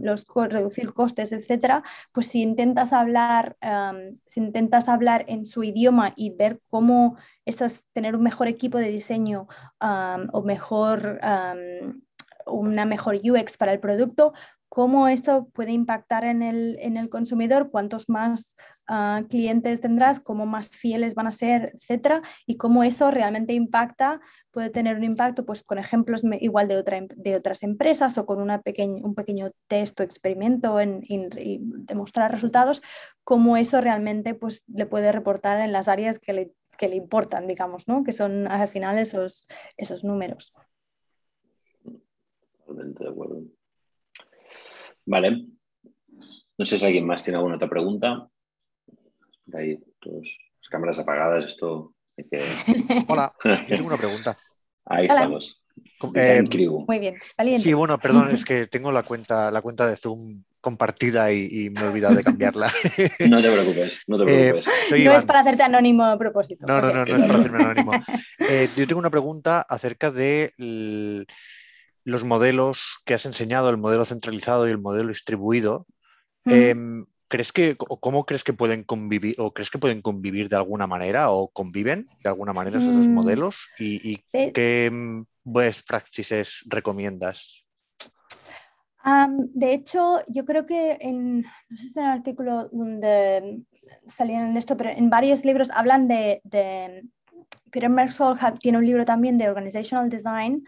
los reducir costes, etcétera. Pues si intentas hablar, em, si intentas hablar en su idioma y ver cómo es tener un mejor equipo de diseño em, o mejor, em, una mejor UX para el producto, cómo eso puede impactar en el, consumidor, cuántos más ah, clientes tendrás, cómo más fieles van a ser, etcétera, y cómo eso realmente impacta, puede tener un impacto, pues con ejemplos igual de, otra, em, de otras empresas o con una un pequeño test o experimento en, y demostrar resultados, cómo eso realmente pues, le puede reportar en las áreas que le, importan, digamos, que son al final esos, esos números. Totalmente de acuerdo. Vale. No sé si alguien más tiene alguna otra pregunta. Ahí, todos, las cámaras apagadas, esto. Hola, yo tengo una pregunta. Ahí estamos. Eh, muy bien, valiente. Sí, bueno, perdón, es que tengo la cuenta, la cuenta de Zoom compartida y, me he olvidado de cambiarla. No te preocupes, no te eh, preocupes. no es para hacerte anónimo a propósito. No, no, no, no, es para hacerme anónimo. Eh, yo tengo una pregunta acerca de los modelos que has enseñado, el modelo centralizado y el modelo distribuido, em, ¿crees que o cómo crees que pueden convivir o crees que pueden convivir de alguna manera o conviven de alguna manera esos dos mm. modelos y, eh. qué em, buenas prácticas recomiendas? de hecho, yo creo que en, no sé si en el artículo donde salían esto, pero en varios libros hablan de, de Peter Merzold tiene un libro también de Organizational Design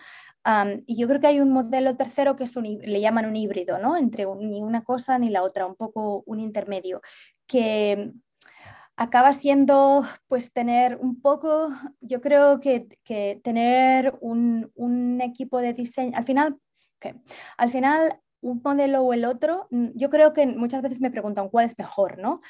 y yo creo que hay un modelo tercero que le llaman un híbrido, ¿no? Entre ni una cosa ni la otra, un poco un intermedio, que mm, acaba siendo pues tener un poco, yo creo que, tener un, equipo de diseño, al final, que al final un modelo o el otro, mm, yo creo que muchas veces me preguntan cuál es mejor, ¿no?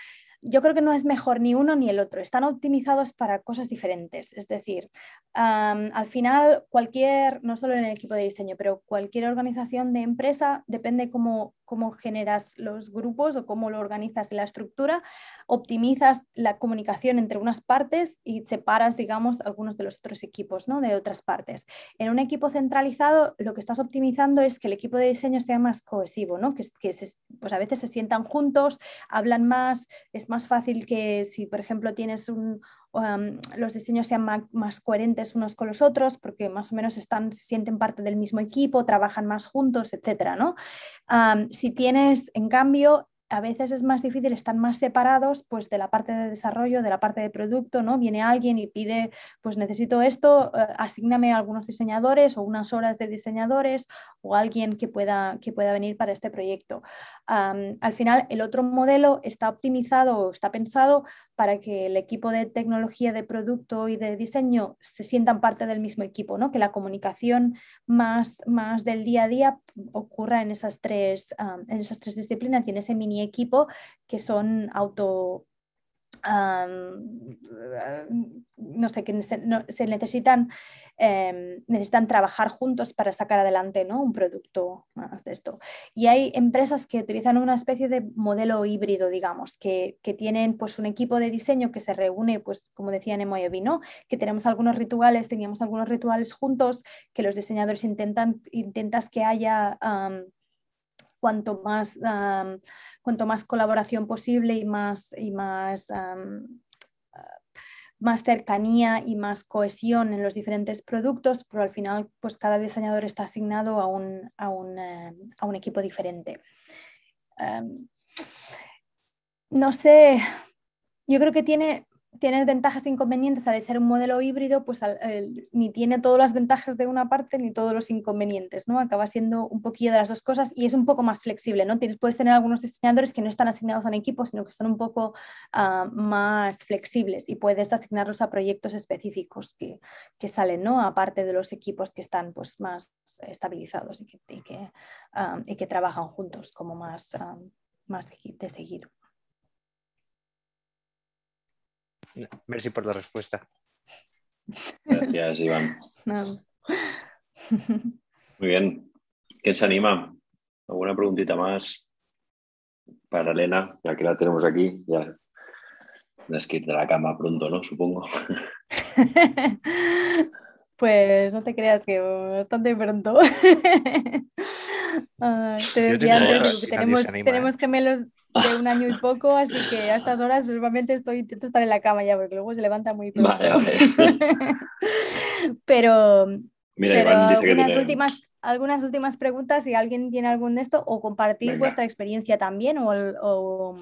yo creo que no es mejor ni uno ni el otro, están optimizados para cosas diferentes. Es decir, al final cualquier, no solo en el equipo de diseño, pero cualquier organización de empresa, depende cómo, cómo generas los grupos o cómo lo organizas en la estructura, optimizas la comunicación entre unas partes y separas, digamos, algunos de los otros equipos de otras partes. En un equipo centralizado, lo que estás optimizando es que el equipo de diseño sea más cohesivo, que, que pues a veces se sientan juntos, hablan más, es más más fácil que si, por ejemplo, tienes un, los diseños sean más, coherentes unos con los otros, porque más o menos están, se sienten parte del mismo equipo, trabajan más juntos, etcétera, ¿no? si tienes, en cambio, a veces es más difícil, están más separados pues, de la parte de desarrollo, de la parte de producto, ¿no? Viene alguien y pide, pues necesito esto, eh, asígname a algunos diseñadores o unas horas de diseñadores o alguien que pueda, que pueda venir para este proyecto. al final, el otro modelo está optimizado o está pensado para que el equipo de tecnología de producto y de diseño se sientan parte del mismo equipo, ¿no? que la comunicación más, más del día a día ocurra en esas, tres, ah, en esas tres disciplinas y en ese mini equipo que son auto no sé, que se, necesitan, em, necesitan trabajar juntos para sacar adelante ¿no? un producto más de esto. Y hay empresas que utilizan una especie de modelo híbrido, digamos, que, tienen pues, un equipo de diseño que se reúne, pues como decía en y ¿no? que tenemos algunos rituales, teníamos algunos rituales juntos, que los diseñadores intentan, intentas que haya cuanto más, cuanto más colaboración posible y más, y más, más cercanía y más cohesión en los diferentes productos, pero al final pues cada diseñador está asignado a un, a un, eh, equipo diferente. no sé, yo creo que tiene tiene ventajas e inconvenientes al ser un modelo híbrido, pues ni tiene todas las ventajas de una parte ni todos los inconvenientes, ¿no? Acaba siendo un poquillo de las dos cosas y es un poco más flexible, ¿no? puedes tener algunos diseñadores que no están asignados a un equipo, sino que son un poco ah, más flexibles y puedes asignarlos a proyectos específicos que, salen, ¿no? Aparte de los equipos que están pues más estabilizados y que, y que, ah, trabajan juntos como más, ah, más de seguido. Gracias por la respuesta. Gracias, Iván. Muy bien. ¿Quién se anima? ¿Alguna preguntita más para Elena, ya que la tenemos aquí? Ya tienes que ir de la cama pronto, ¿no? Supongo. pues no te creas que bastante pronto te decía antes que tenemos, ¿eh? gemelos de un año y poco, así que a estas horas normalmente estoy, intento estar en la cama ya, porque luego se levanta muy pronto. pero, Mira, algunas, últimas, algunas últimas preguntas, si alguien tiene algún de esto, o compartir vuestra experiencia también, o,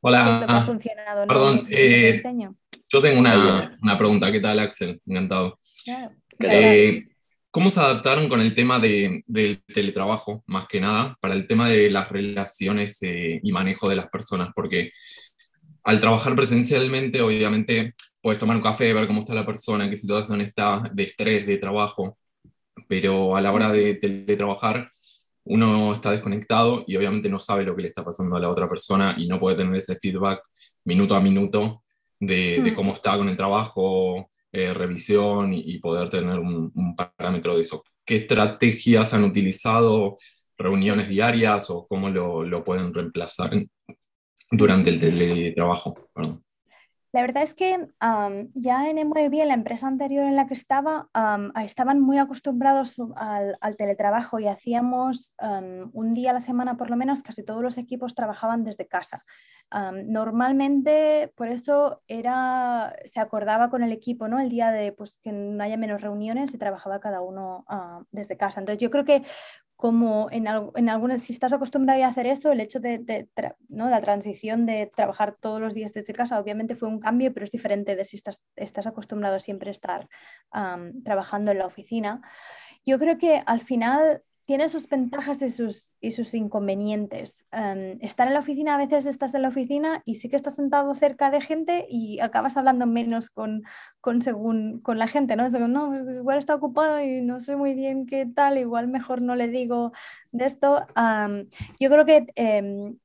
Hola. ha ah, funcionado, Perdón, eh, yo tengo una, pregunta. ¿Qué tal, Axel? Encantado. ¿Cómo se adaptaron con el tema del teletrabajo, más que nada, para el tema de las relaciones eh, y manejo de las personas? Porque al trabajar presencialmente, obviamente, puedes tomar un café, ver cómo está la persona, qué situación está, de estrés, de trabajo, pero a la hora de teletrabajar, uno está desconectado y obviamente no sabe lo que le está pasando a la otra persona y no puede tener ese feedback minuto a minuto de, de hmm. cómo está con el trabajo, eh, revisión y, poder tener un, parámetro de eso. ¿Qué estrategias han utilizado? ¿Reuniones diarias o cómo lo, pueden reemplazar durante el teletrabajo? La verdad es que ya en MOEB, la empresa anterior en la que estaba, estaban muy acostumbrados al, teletrabajo y hacíamos un día a la semana por lo menos, casi todos los equipos trabajaban desde casa. normalmente, por eso era, se acordaba con el equipo, ¿no? El día de pues, que no haya menos reuniones, y trabajaba cada uno desde casa. Entonces, yo creo que como en, en, algunas, si estás acostumbrado a hacer eso, el hecho de, ¿no? la transición de trabajar todos los días desde casa, obviamente fue un cambio, pero es diferente de si estás, estás acostumbrado a siempre estar trabajando en la oficina. Yo creo que al final tiene sus ventajas y sus, y sus inconvenientes. Em, estar en la oficina, a veces estás en la oficina y sí que estás sentado cerca de gente y acabas hablando menos con, según, la gente, ¿no? no, pues igual está ocupado y no sé muy bien qué tal, igual mejor no le digo de esto. yo creo que em,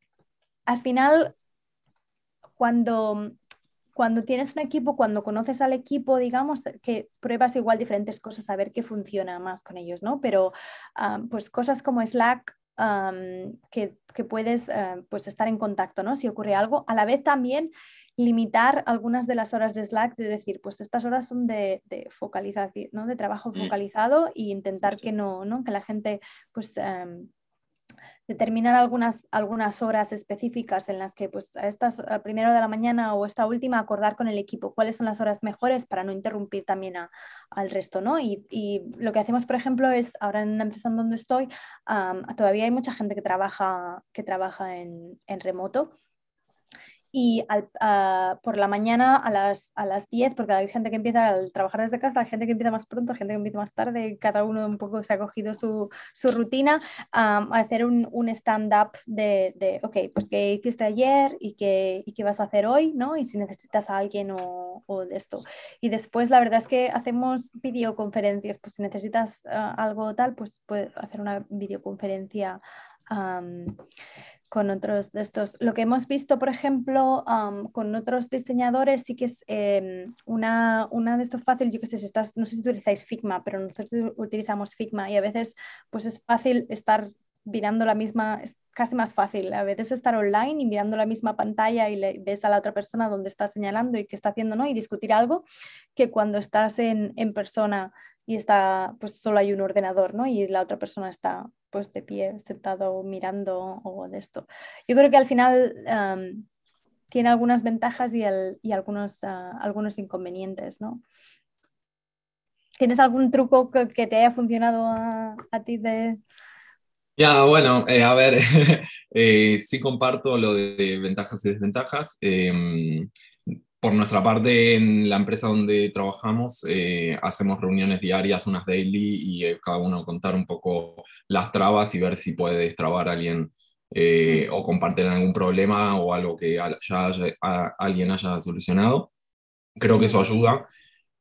al final, cuando cuando tienes un equipo, cuando conoces al equipo, digamos, que pruebas igual diferentes cosas a ver qué funciona más con ellos, ¿no? Pero pues cosas como Slack, que, puedes eh, pues estar en contacto, ¿no? Si ocurre algo. A la vez también limitar algunas de las horas de Slack, de decir, pues estas horas son de, focalización, ¿no? De trabajo mm. focalizado e intentar que no, ¿no? Que la gente pues... Em, determinar algunas, algunas horas específicas en las que pues a estas primero de la mañana o esta última acordar con el equipo cuáles son las horas mejores para no interrumpir también al resto, ¿no? Y, y, lo que hacemos, por ejemplo, es ahora en la empresa en donde estoy, todavía hay mucha gente que trabaja, que trabaja en, en remoto y ah, por la mañana a las, 10, porque hay gente que empieza a trabajar desde casa, hay gente que empieza más pronto, gente que empieza más tarde, cada uno un poco se ha cogido su, rutina, a hacer un, stand-up de, ok, pues qué hiciste ayer y qué, vas a hacer hoy, ¿no? Y si necesitas a alguien o, de esto. Y después la verdad es que hacemos videoconferencias, pues si necesitas ah, algo tal, pues puedes hacer una videoconferencia con otros de estos. Lo que hemos visto, por ejemplo, con otros diseñadores, sí que es em, una, de estos fácil, yo que sé, si estás, no sé si utilizáis Figma, pero nosotros utilizamos Figma y a veces pues es fácil estar mirando la misma, es casi más fácil a veces estar online y mirando la misma pantalla y le, ves a la otra persona donde está señalando y qué está haciendo, ¿no? Y discutir algo que cuando estás en, en persona y está, pues solo hay un ordenador, ¿no? Y la otra persona está pues de pie, sentado, mirando o de esto. Yo creo que al final em, tiene algunas ventajas y, algunos, ah, algunos inconvenientes, ¿no? ¿Tienes algún truco que, te haya funcionado a, ti de... Ya, bueno, eh, a ver, eh, sí comparto lo de ventajas y desventajas. Em, por nuestra parte, en la empresa donde trabajamos, eh, hacemos reuniones diarias, unas daily, y eh, cada uno contar un poco las trabas y ver si puede destrabar a alguien eh, o compartir algún problema o algo que ya alguien haya solucionado. Creo que eso ayuda,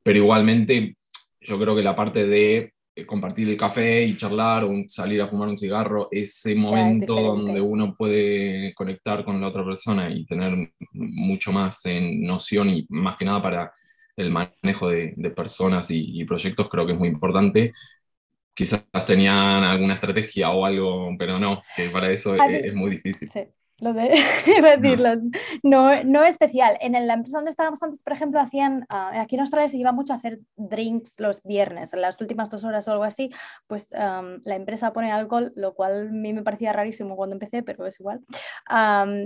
pero igualmente yo creo que la parte de eh, compartir el café y charlar, o salir a fumar un cigarro, ese momento donde uno puede conectar con la otra persona y tener mucho más en noción y más que nada para el manejo de, personas y, proyectos creo que es muy importante. Quizás tenían alguna estrategia o algo, pero no, para eso es, muy difícil lo de iba a no. no. especial. En la empresa donde estábamos antes, por ejemplo, hacían, ah, aquí en Australia se iba mucho a hacer drinks los viernes, las últimas dos horas o algo así, pues la empresa pone alcohol, lo cual a mí me parecía rarísimo cuando empecé, pero es igual,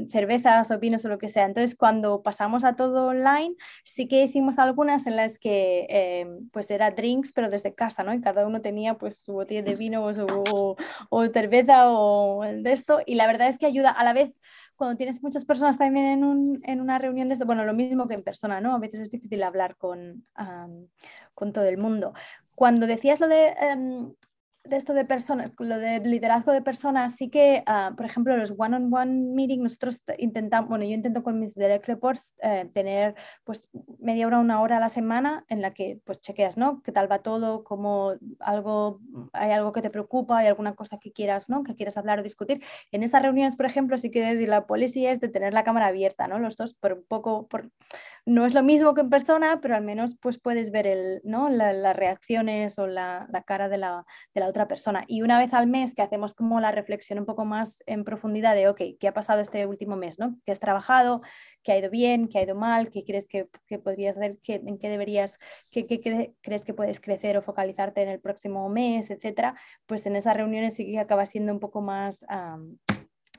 cervezas o vinos o lo que sea. Entonces, cuando pasamos a todo online, sí que hicimos algunas en las que em, pues era drinks, pero desde casa, ¿no? Y cada uno tenía pues su botella de vino o, su, o, o cerveza o de esto, y la verdad es que ayuda a la vez cuando tienes muchas personas también en, una reunión, desde, bueno, lo mismo que en persona, ¿no? A veces es difícil hablar con, con todo el mundo. Cuando decías lo de em, esto de personas, lo de liderazgo de personas, sí que, ah, por ejemplo, los one-on-one meeting, nosotros intentamos, bueno, yo intento con mis direct reports eh, tener pues media hora, una hora a la semana en la que pues chequeas, ¿no? ¿Qué tal va todo? ¿Cómo algo, hay algo que te preocupa? ¿Hay alguna cosa que quieras, ¿no? Que quieras hablar o discutir. En esas reuniones, por ejemplo, sí que la policía es de tener la cámara abierta, ¿no? Los dos por un poco, por... no es lo mismo que en persona, pero al menos pues puedes ver el, ¿no? las reacciones o la, la cara de la, de la persona. Y una vez al mes que hacemos como la reflexión un poco más en profundidad de, ok, ¿qué ha pasado este último mes? ¿no? ¿Qué has trabajado? ¿Qué ha ido bien? ¿Qué ha ido mal? ¿Qué crees que, podrías hacer? ¿Qué, ¿En qué deberías? ¿Qué, crees que puedes crecer o focalizarte en el próximo mes? Etcétera. Pues en esas reuniones sí que acaba siendo un poco más...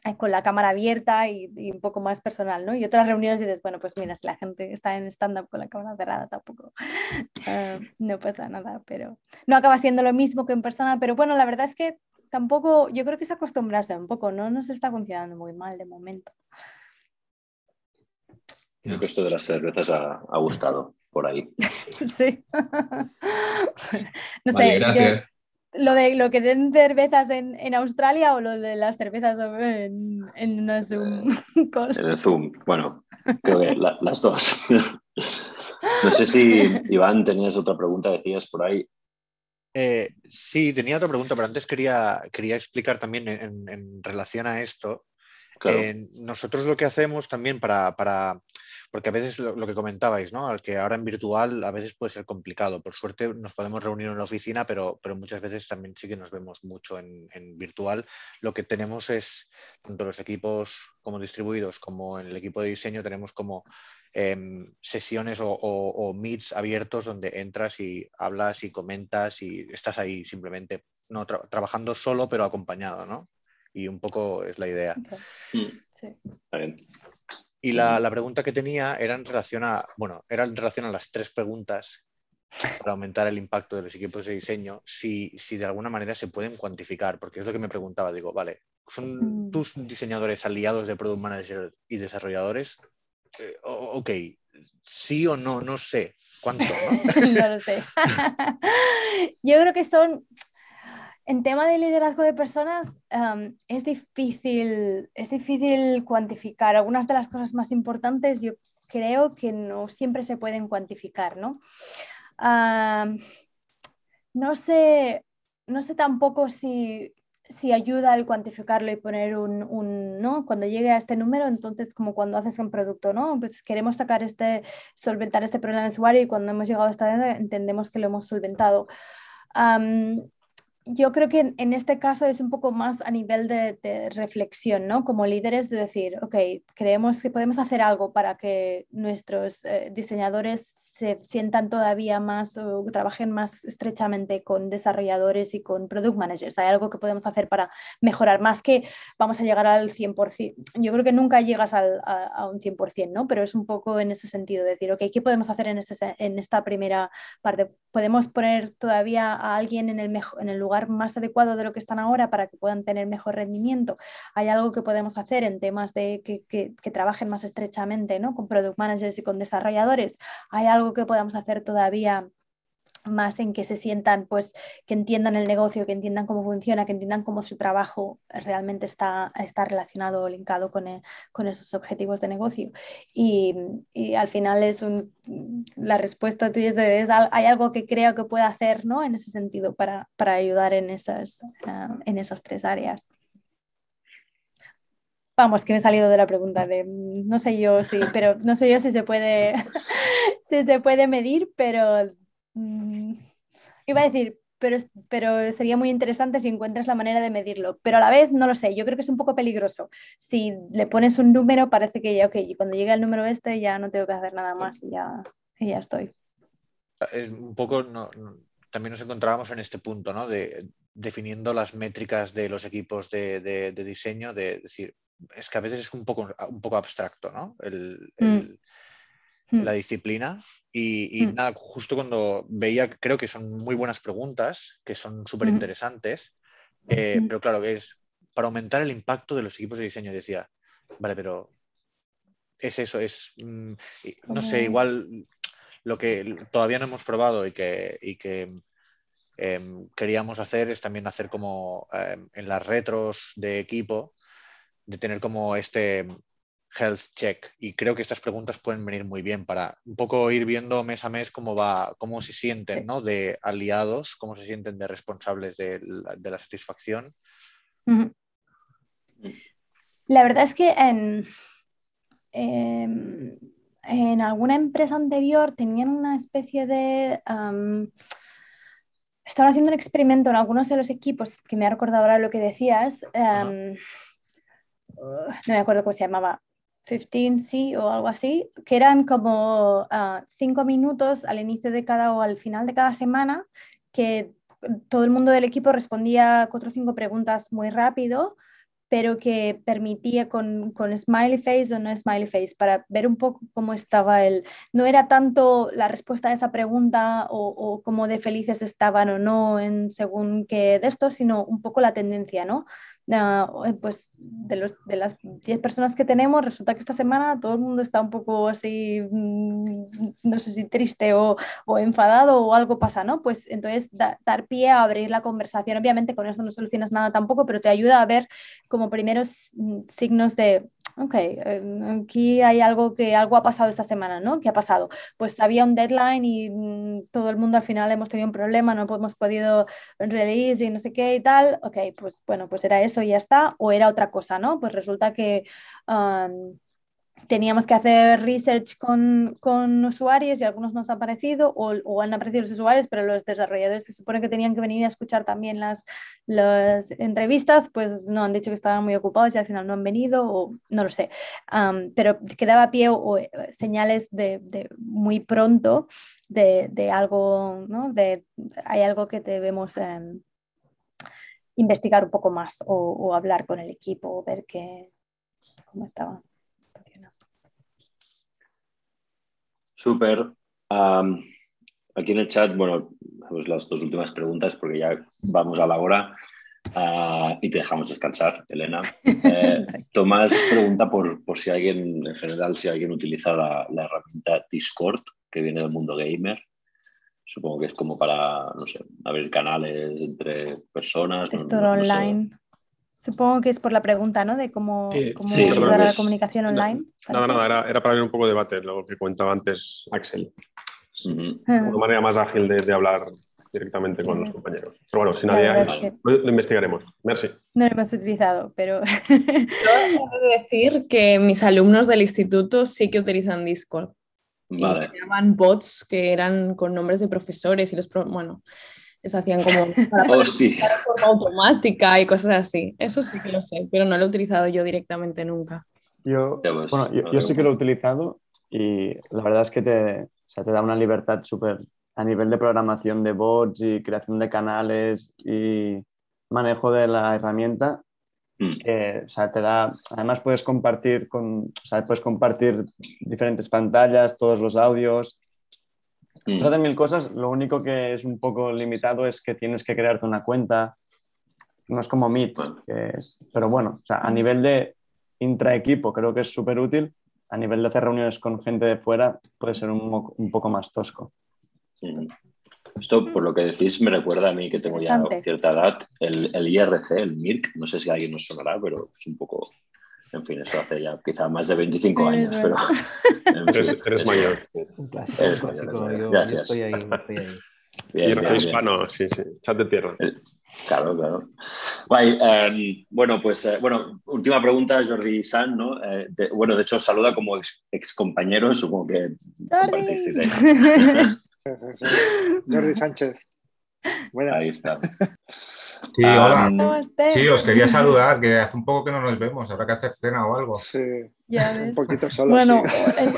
Eh, con la cámara abierta y, un poco más personal, ¿no? Y otras reuniones dices, bueno, pues mira, si la gente está en stand-up con la cámara cerrada tampoco, ah, no pasa nada, pero no acaba siendo lo mismo que en persona, pero bueno, la verdad es que tampoco, yo creo que es acostumbrarse un poco, ¿no? No se está funcionando muy mal de momento. Creo que esto de las cervezas ha, gustado por ahí. sí. no sé. gracias lo de lo que den cervezas en, Australia o lo de las cervezas en, una eh, Zoom. en Zoom, bueno, creo que las dos. no sé si, Iván, tenías otra pregunta, decías por ahí. Eh, sí, tenía otra pregunta, pero antes quería, quería explicar también en, relación a esto. Eh, nosotros lo que hacemos también para porque a veces lo, que comentabais, ¿no? Al que ahora en virtual a veces puede ser complicado. Por suerte nos podemos reunir en la oficina, pero, pero muchas veces también sí que nos vemos mucho en, virtual. Lo que tenemos es, tanto los equipos como distribuidos, como en el equipo de diseño, tenemos como em, sesiones o, o, meets abiertos donde entras y hablas y comentas y estás ahí simplemente, no trabajando solo, pero acompañado, ¿no? Y un poco es la idea. Mm. Está y la, pregunta que tenía era en relación a, bueno, era en relación a las tres preguntas para aumentar el impacto de los equipos de diseño, si, de alguna manera se pueden cuantificar, porque es lo que me preguntaba, digo, vale, ¿son mm. tus diseñadores aliados de product Manager y desarrolladores? Eh, ok, sí o no, no sé. ¿Cuánto? no lo sé. Yo creo que son, en tema de liderazgo de personas em, es, difícil, es difícil cuantificar. Algunas de las cosas más importantes yo creo que no siempre se pueden cuantificar, ¿no? no, sé, no sé tampoco si, si ayuda al cuantificarlo y poner un, un, ¿no? Cuando llegue a este número, entonces como cuando haces un producto, ¿no? Pues queremos sacar este, solventar este problema de usuario y cuando hemos llegado a hasta entendemos que lo hemos solventado yo creo que en, este caso es un poco más a nivel de, reflexión, ¿no? Como líderes de decir, ok, creemos que podemos hacer algo para que nuestros eh, diseñadores se sientan todavía más o trabajen más estrechamente con desarrolladores y con product managers. Hay algo que podemos hacer para mejorar, más que vamos a llegar al 100%. Yo creo que nunca llegas al, a, un 100%, ¿no? Pero es un poco en ese sentido, decir, ok, ¿qué podemos hacer en, este, en esta primera parte? ¿Podemos poner todavía a alguien en el, en el lugar más adecuado de lo que están ahora para que puedan tener mejor rendimiento. Hay algo que podemos hacer en temas de que, trabajen más estrechamente ¿no? con product managers y con desarrolladores. Hay algo que podamos hacer todavía más en que se sientan, pues, que entiendan el negocio, que entiendan cómo funciona, que entiendan cómo su trabajo realmente está, está relacionado o linkado con, eh, esos objetivos de negocio. Y, al final es un, la respuesta tuya es, de, hay algo que creo que pueda hacer, ¿no? En ese sentido, para, ayudar en esas, ah, en esas tres áreas. Vamos, que me he salido de la pregunta de, no sé yo pero no sé yo si se puede, si se puede medir, pero Mm, iba a decir, pero, pero, sería muy interesante si encuentras la manera de medirlo. Pero a la vez, no lo sé, yo creo que es un poco peligroso. Si le pones un número, parece que ya, ok, y cuando llega el número este ya no tengo que hacer nada ah. más y ya, ya estoy. Eh, un poco, también nos encontrábamos en este punto, ¿no? De, definiendo las métricas de los equipos de, diseño, de decir, es que a veces es un poco, un poco abstracto, ¿no? Mm. Hmm. la disciplina. Y, hmm. nada, justo cuando veía, creo que son muy buenas preguntas, que son súper interesantes, eh, pero claro, que es para aumentar el impacto de los equipos de diseño. Decía, vale, pero es eso, es, mm, no sé, igual lo que todavía no hemos probado y que, em, queríamos hacer es también hacer como em, en las retros de equipo, de tener como este, health check. Y creo que estas preguntas pueden venir muy bien para un poco ir viendo mes a mes cómo va, cómo se sienten de aliados, cómo se sienten de responsables de la, satisfacción. La verdad es que en, em, en, alguna empresa anterior tenían una especie de... estaban haciendo un experimento en algunos de los equipos, que me ha recordado ahora lo que decías. Em, uh, no me acuerdo cómo se llamaba, 15, sí, o algo así, que eran como ah, cinco minutos al inicio de cada o al final de cada semana, que todo el mundo del equipo respondía cuatro o cinco preguntas muy rápido, pero que permitía con, smiley face o no smiley face para ver un poco cómo estaba él. No era tanto la respuesta a esa pregunta o, cómo de felices estaban o no en según qué de esto, sino un poco la tendencia, ¿no? Ah, eh, pues de, los, de las 10 personas que tenemos, resulta que esta semana todo el mundo está un poco así, mm, no sé si triste o, enfadado o algo pasa, ¿no? Pues entonces dar pie a abrir la conversación. Obviamente con eso no solucionas nada tampoco, pero te ayuda a ver como primeros mm, signos de ok, eh, aquí hay algo que algo ha pasado esta semana, ¿no? ¿Qué ha pasado? Pues había un deadline y mm, todo el mundo al final hemos tenido un problema, no hemos podido release y no sé qué y tal, ok, pues bueno, pues era eso y ya está, o era otra cosa, ¿no? Pues resulta que teníamos que hacer research con, usuarios y algunos nos han aparecido o, han aparecido los usuarios, pero los desarrolladores que se supone que tenían que venir a escuchar también las, entrevistas, pues no, han dicho que estaban muy ocupados y al final no han venido o no lo sé. pero quedaba a pie o, señales de, muy pronto de, algo, ¿no? De, hay algo que debemos... Em, investigar un poco más o, hablar con el equipo, o ver qué, cómo estaba. Súper. aquí en el chat, bueno, las dos últimas preguntas porque ya vamos a la hora ah, y te dejamos descansar, Elena. Eh, Tomás pregunta por, si alguien, en general, si alguien utiliza la, herramienta Discord que viene del mundo gamer supongo que es como para, no sé, abrir canales entre personas. online. Supongo que es por la pregunta, ¿no? De cómo, cómo ayudar a la comunicación online. Nada, nada, era, era, para ver un poco de debate, lo que comentaba antes Axel. Una manera más ágil de, de hablar directamente con los compañeros. Pero bueno, si nadie lo investigaremos. Merci. No lo hemos utilizado, pero... Yo he de decir que mis alumnos del instituto sí que utilizan Discord. Vale. Y bots que eran con nombres de profesores y los... Bueno, se hacían como automática y cosas así. Eso sí que lo sé, pero no lo he utilizado yo directamente nunca. Yo, pues, sí que lo he utilizado y la verdad es que te, te da una libertad súper a nivel de programación de bots y creación de canales y manejo de la herramienta. Hmm. Que, o te da, además puedes compartir con, puedes compartir diferentes pantallas, todos los audios, Mm. mil cosas, lo único que es un poco limitado es que tienes que crearte una cuenta. No es como Meet, pero bueno, a nivel de intraequipo creo que es súper útil. A nivel de hacer reuniones con gente de fuera puede ser un, poco más tosco. Esto, por lo que decís, me recuerda a mí que tengo ya cierta edad, el, el IRC, el MIRC, no sé si alguien nos sonará, pero es un poco en fin, eso hace ya quizá más de 25 años, pero. eres, mayor. Un clásico, eres clásico. yo, Gracias. estoy ahí, estoy ahí. Bien, hispano, sí, sí, chat de tierra. Eh, claro, claro. Em, bueno, pues, eh, bueno, última pregunta, Jordi San, ¿no? Eh, bueno, de hecho, saluda como ex, ex compañero, supongo que compartisteis ahí. Jordi Sánchez. Bueno, Ahí está. Sí, ah, hola. Mm, sí, os quería saludar, que hace un poco que no nos vemos, habrá que hacer cena o algo. Sí, ya un poquito Bueno,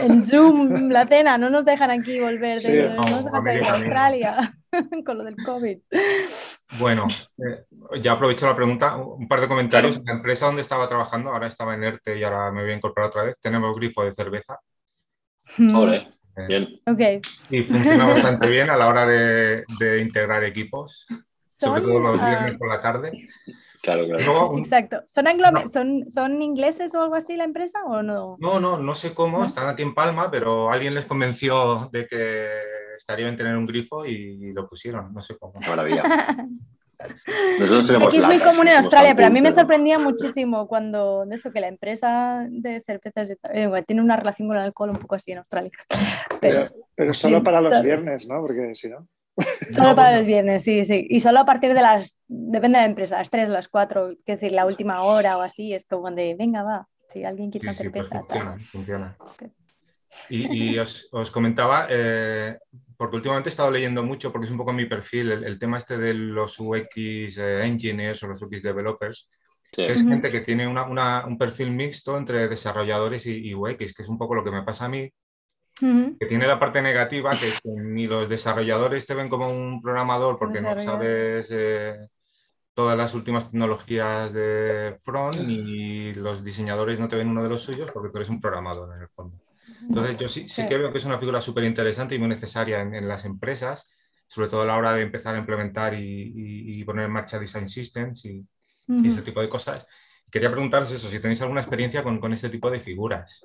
en, Zoom, la cena, no nos dejan aquí volver, de, nos Australia con lo del COVID. Bueno, eh, ya aprovecho la pregunta, un par de comentarios. La empresa donde estaba trabajando, ahora estaba en ERTE y ahora me voy a incorporar otra vez, tenemos grifo de cerveza. Mm. Bien. Y funciona bastante bien a la hora de, integrar equipos, sobre todo los ah, viernes por la tarde. Claro, claro. Exacto. ¿Son, anglo ¿Son, ¿Son ingleses o algo así la empresa o no? No, no, no sé cómo, están aquí en Palma, pero alguien les convenció de que estarían bien tener un grifo y lo pusieron, no sé cómo. Maravilla. Aquí es muy común en Australia, pero a mí me sorprendía muchísimo cuando esto que la empresa de cervezas eh, tiene una relación con el alcohol un poco así en Australia. Pero, pero solo para los viernes, ¿no? Porque si no. Solo para los viernes, sí, sí. Y solo a partir de las, depende de la empresa, las 3, las 4, es decir, la última hora o así, es como venga, va, si alguien quita cerveza. Sí, funciona, funciona. Y, os, comentaba, eh, porque últimamente he estado leyendo mucho, porque es un poco mi perfil, el, tema este de los UX eh, engineers o los UX developers, que es gente que tiene un perfil mixto entre desarrolladores y, UX, que es un poco lo que me pasa a mí, que tiene la parte negativa, que es ni los desarrolladores te ven como un programador porque no sabes... Eh, todas las últimas tecnologías de front ni los diseñadores no te ven uno de los suyos porque tú eres un programador en el fondo. Entonces yo sí, que veo que es una figura súper interesante y muy necesaria en, las empresas, sobre todo a la hora de empezar a implementar y, poner en marcha design systems y, ese tipo de cosas. Quería preguntaros eso, si tenéis alguna experiencia con este tipo de figuras.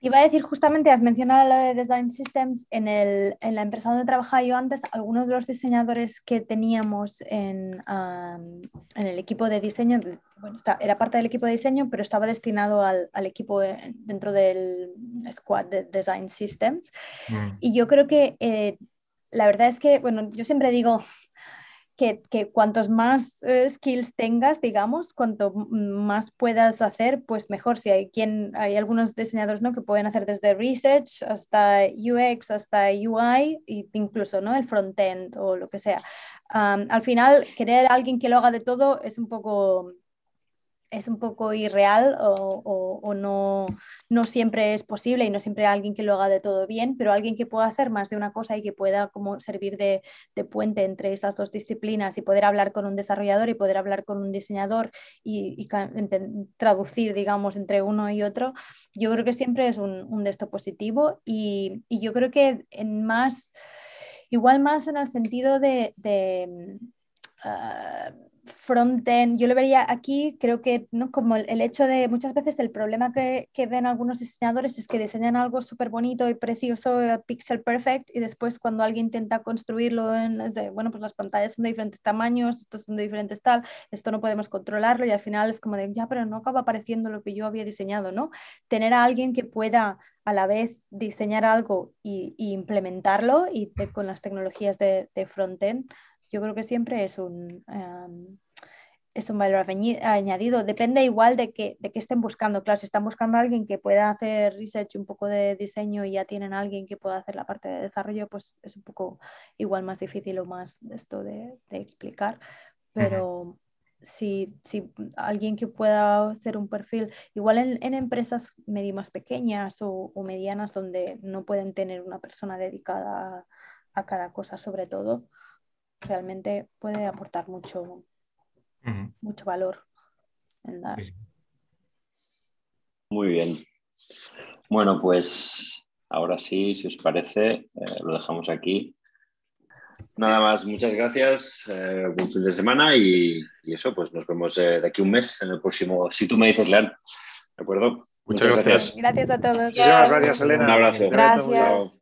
Iba a decir justamente, has mencionado lo de Design Systems, en, el, en la empresa donde trabajaba yo antes, algunos de los diseñadores que teníamos en, en el equipo de diseño, bueno, era parte del equipo de diseño, pero estaba destinado al, al equipo eh, dentro del squad de Design Systems. Mm. Y yo creo que eh, la verdad es que, bueno, yo siempre digo, que, que cuantos más eh, skills tengas, digamos, cuanto más puedas hacer, pues mejor. Si hay quien, hay algunos diseñadores ¿no? que pueden hacer desde research hasta UX, hasta UI, e incluso ¿no? el frontend o lo que sea. al final, querer a alguien que lo haga de todo es un poco es un poco irreal o, no, no siempre es posible y no siempre hay alguien que lo haga de todo bien, pero alguien que pueda hacer más de una cosa y que pueda como servir de, puente entre esas dos disciplinas y poder hablar con un desarrollador y poder hablar con un diseñador y, traducir, digamos, entre uno y otro, yo creo que siempre es un, desto de positivo y, yo creo que en más, igual más en el sentido de... Mm, ah, frontend, yo lo vería aquí, creo que ¿no? como el, hecho de muchas veces el problema que, ven algunos diseñadores es que diseñan algo súper bonito y precioso, eh, pixel perfect, y después cuando alguien intenta construirlo, en, bueno, pues las pantallas son de diferentes tamaños, estos son de diferentes tal, esto no podemos controlarlo y al final es como de, ya, pero no acaba apareciendo lo que yo había diseñado, ¿no? Tener a alguien que pueda a la vez diseñar algo y, implementarlo y con las tecnologías de, de front yo creo que siempre es un, em, es un valor añadido. Depende igual de que, estén buscando. Claro, si están buscando a alguien que pueda hacer research, un poco de diseño y ya tienen a alguien que pueda hacer la parte de desarrollo, pues es un poco igual más difícil o más esto de, explicar. Pero si, alguien que pueda hacer un perfil, igual en, empresas medio más pequeñas o, medianas donde no pueden tener una persona dedicada a cada cosa sobre todo, realmente puede aportar mucho, mucho valor Muy bien. Bueno, pues ahora sí, si os parece, eh, lo dejamos aquí. Nada más, muchas gracias, eh, un fin de semana y, eso, pues nos vemos eh, de aquí un mes en el próximo, si tú me dices, Lean, ¿de acuerdo? Muchas, gracias. gracias. a todos. gracias, Elena. Un abrazo.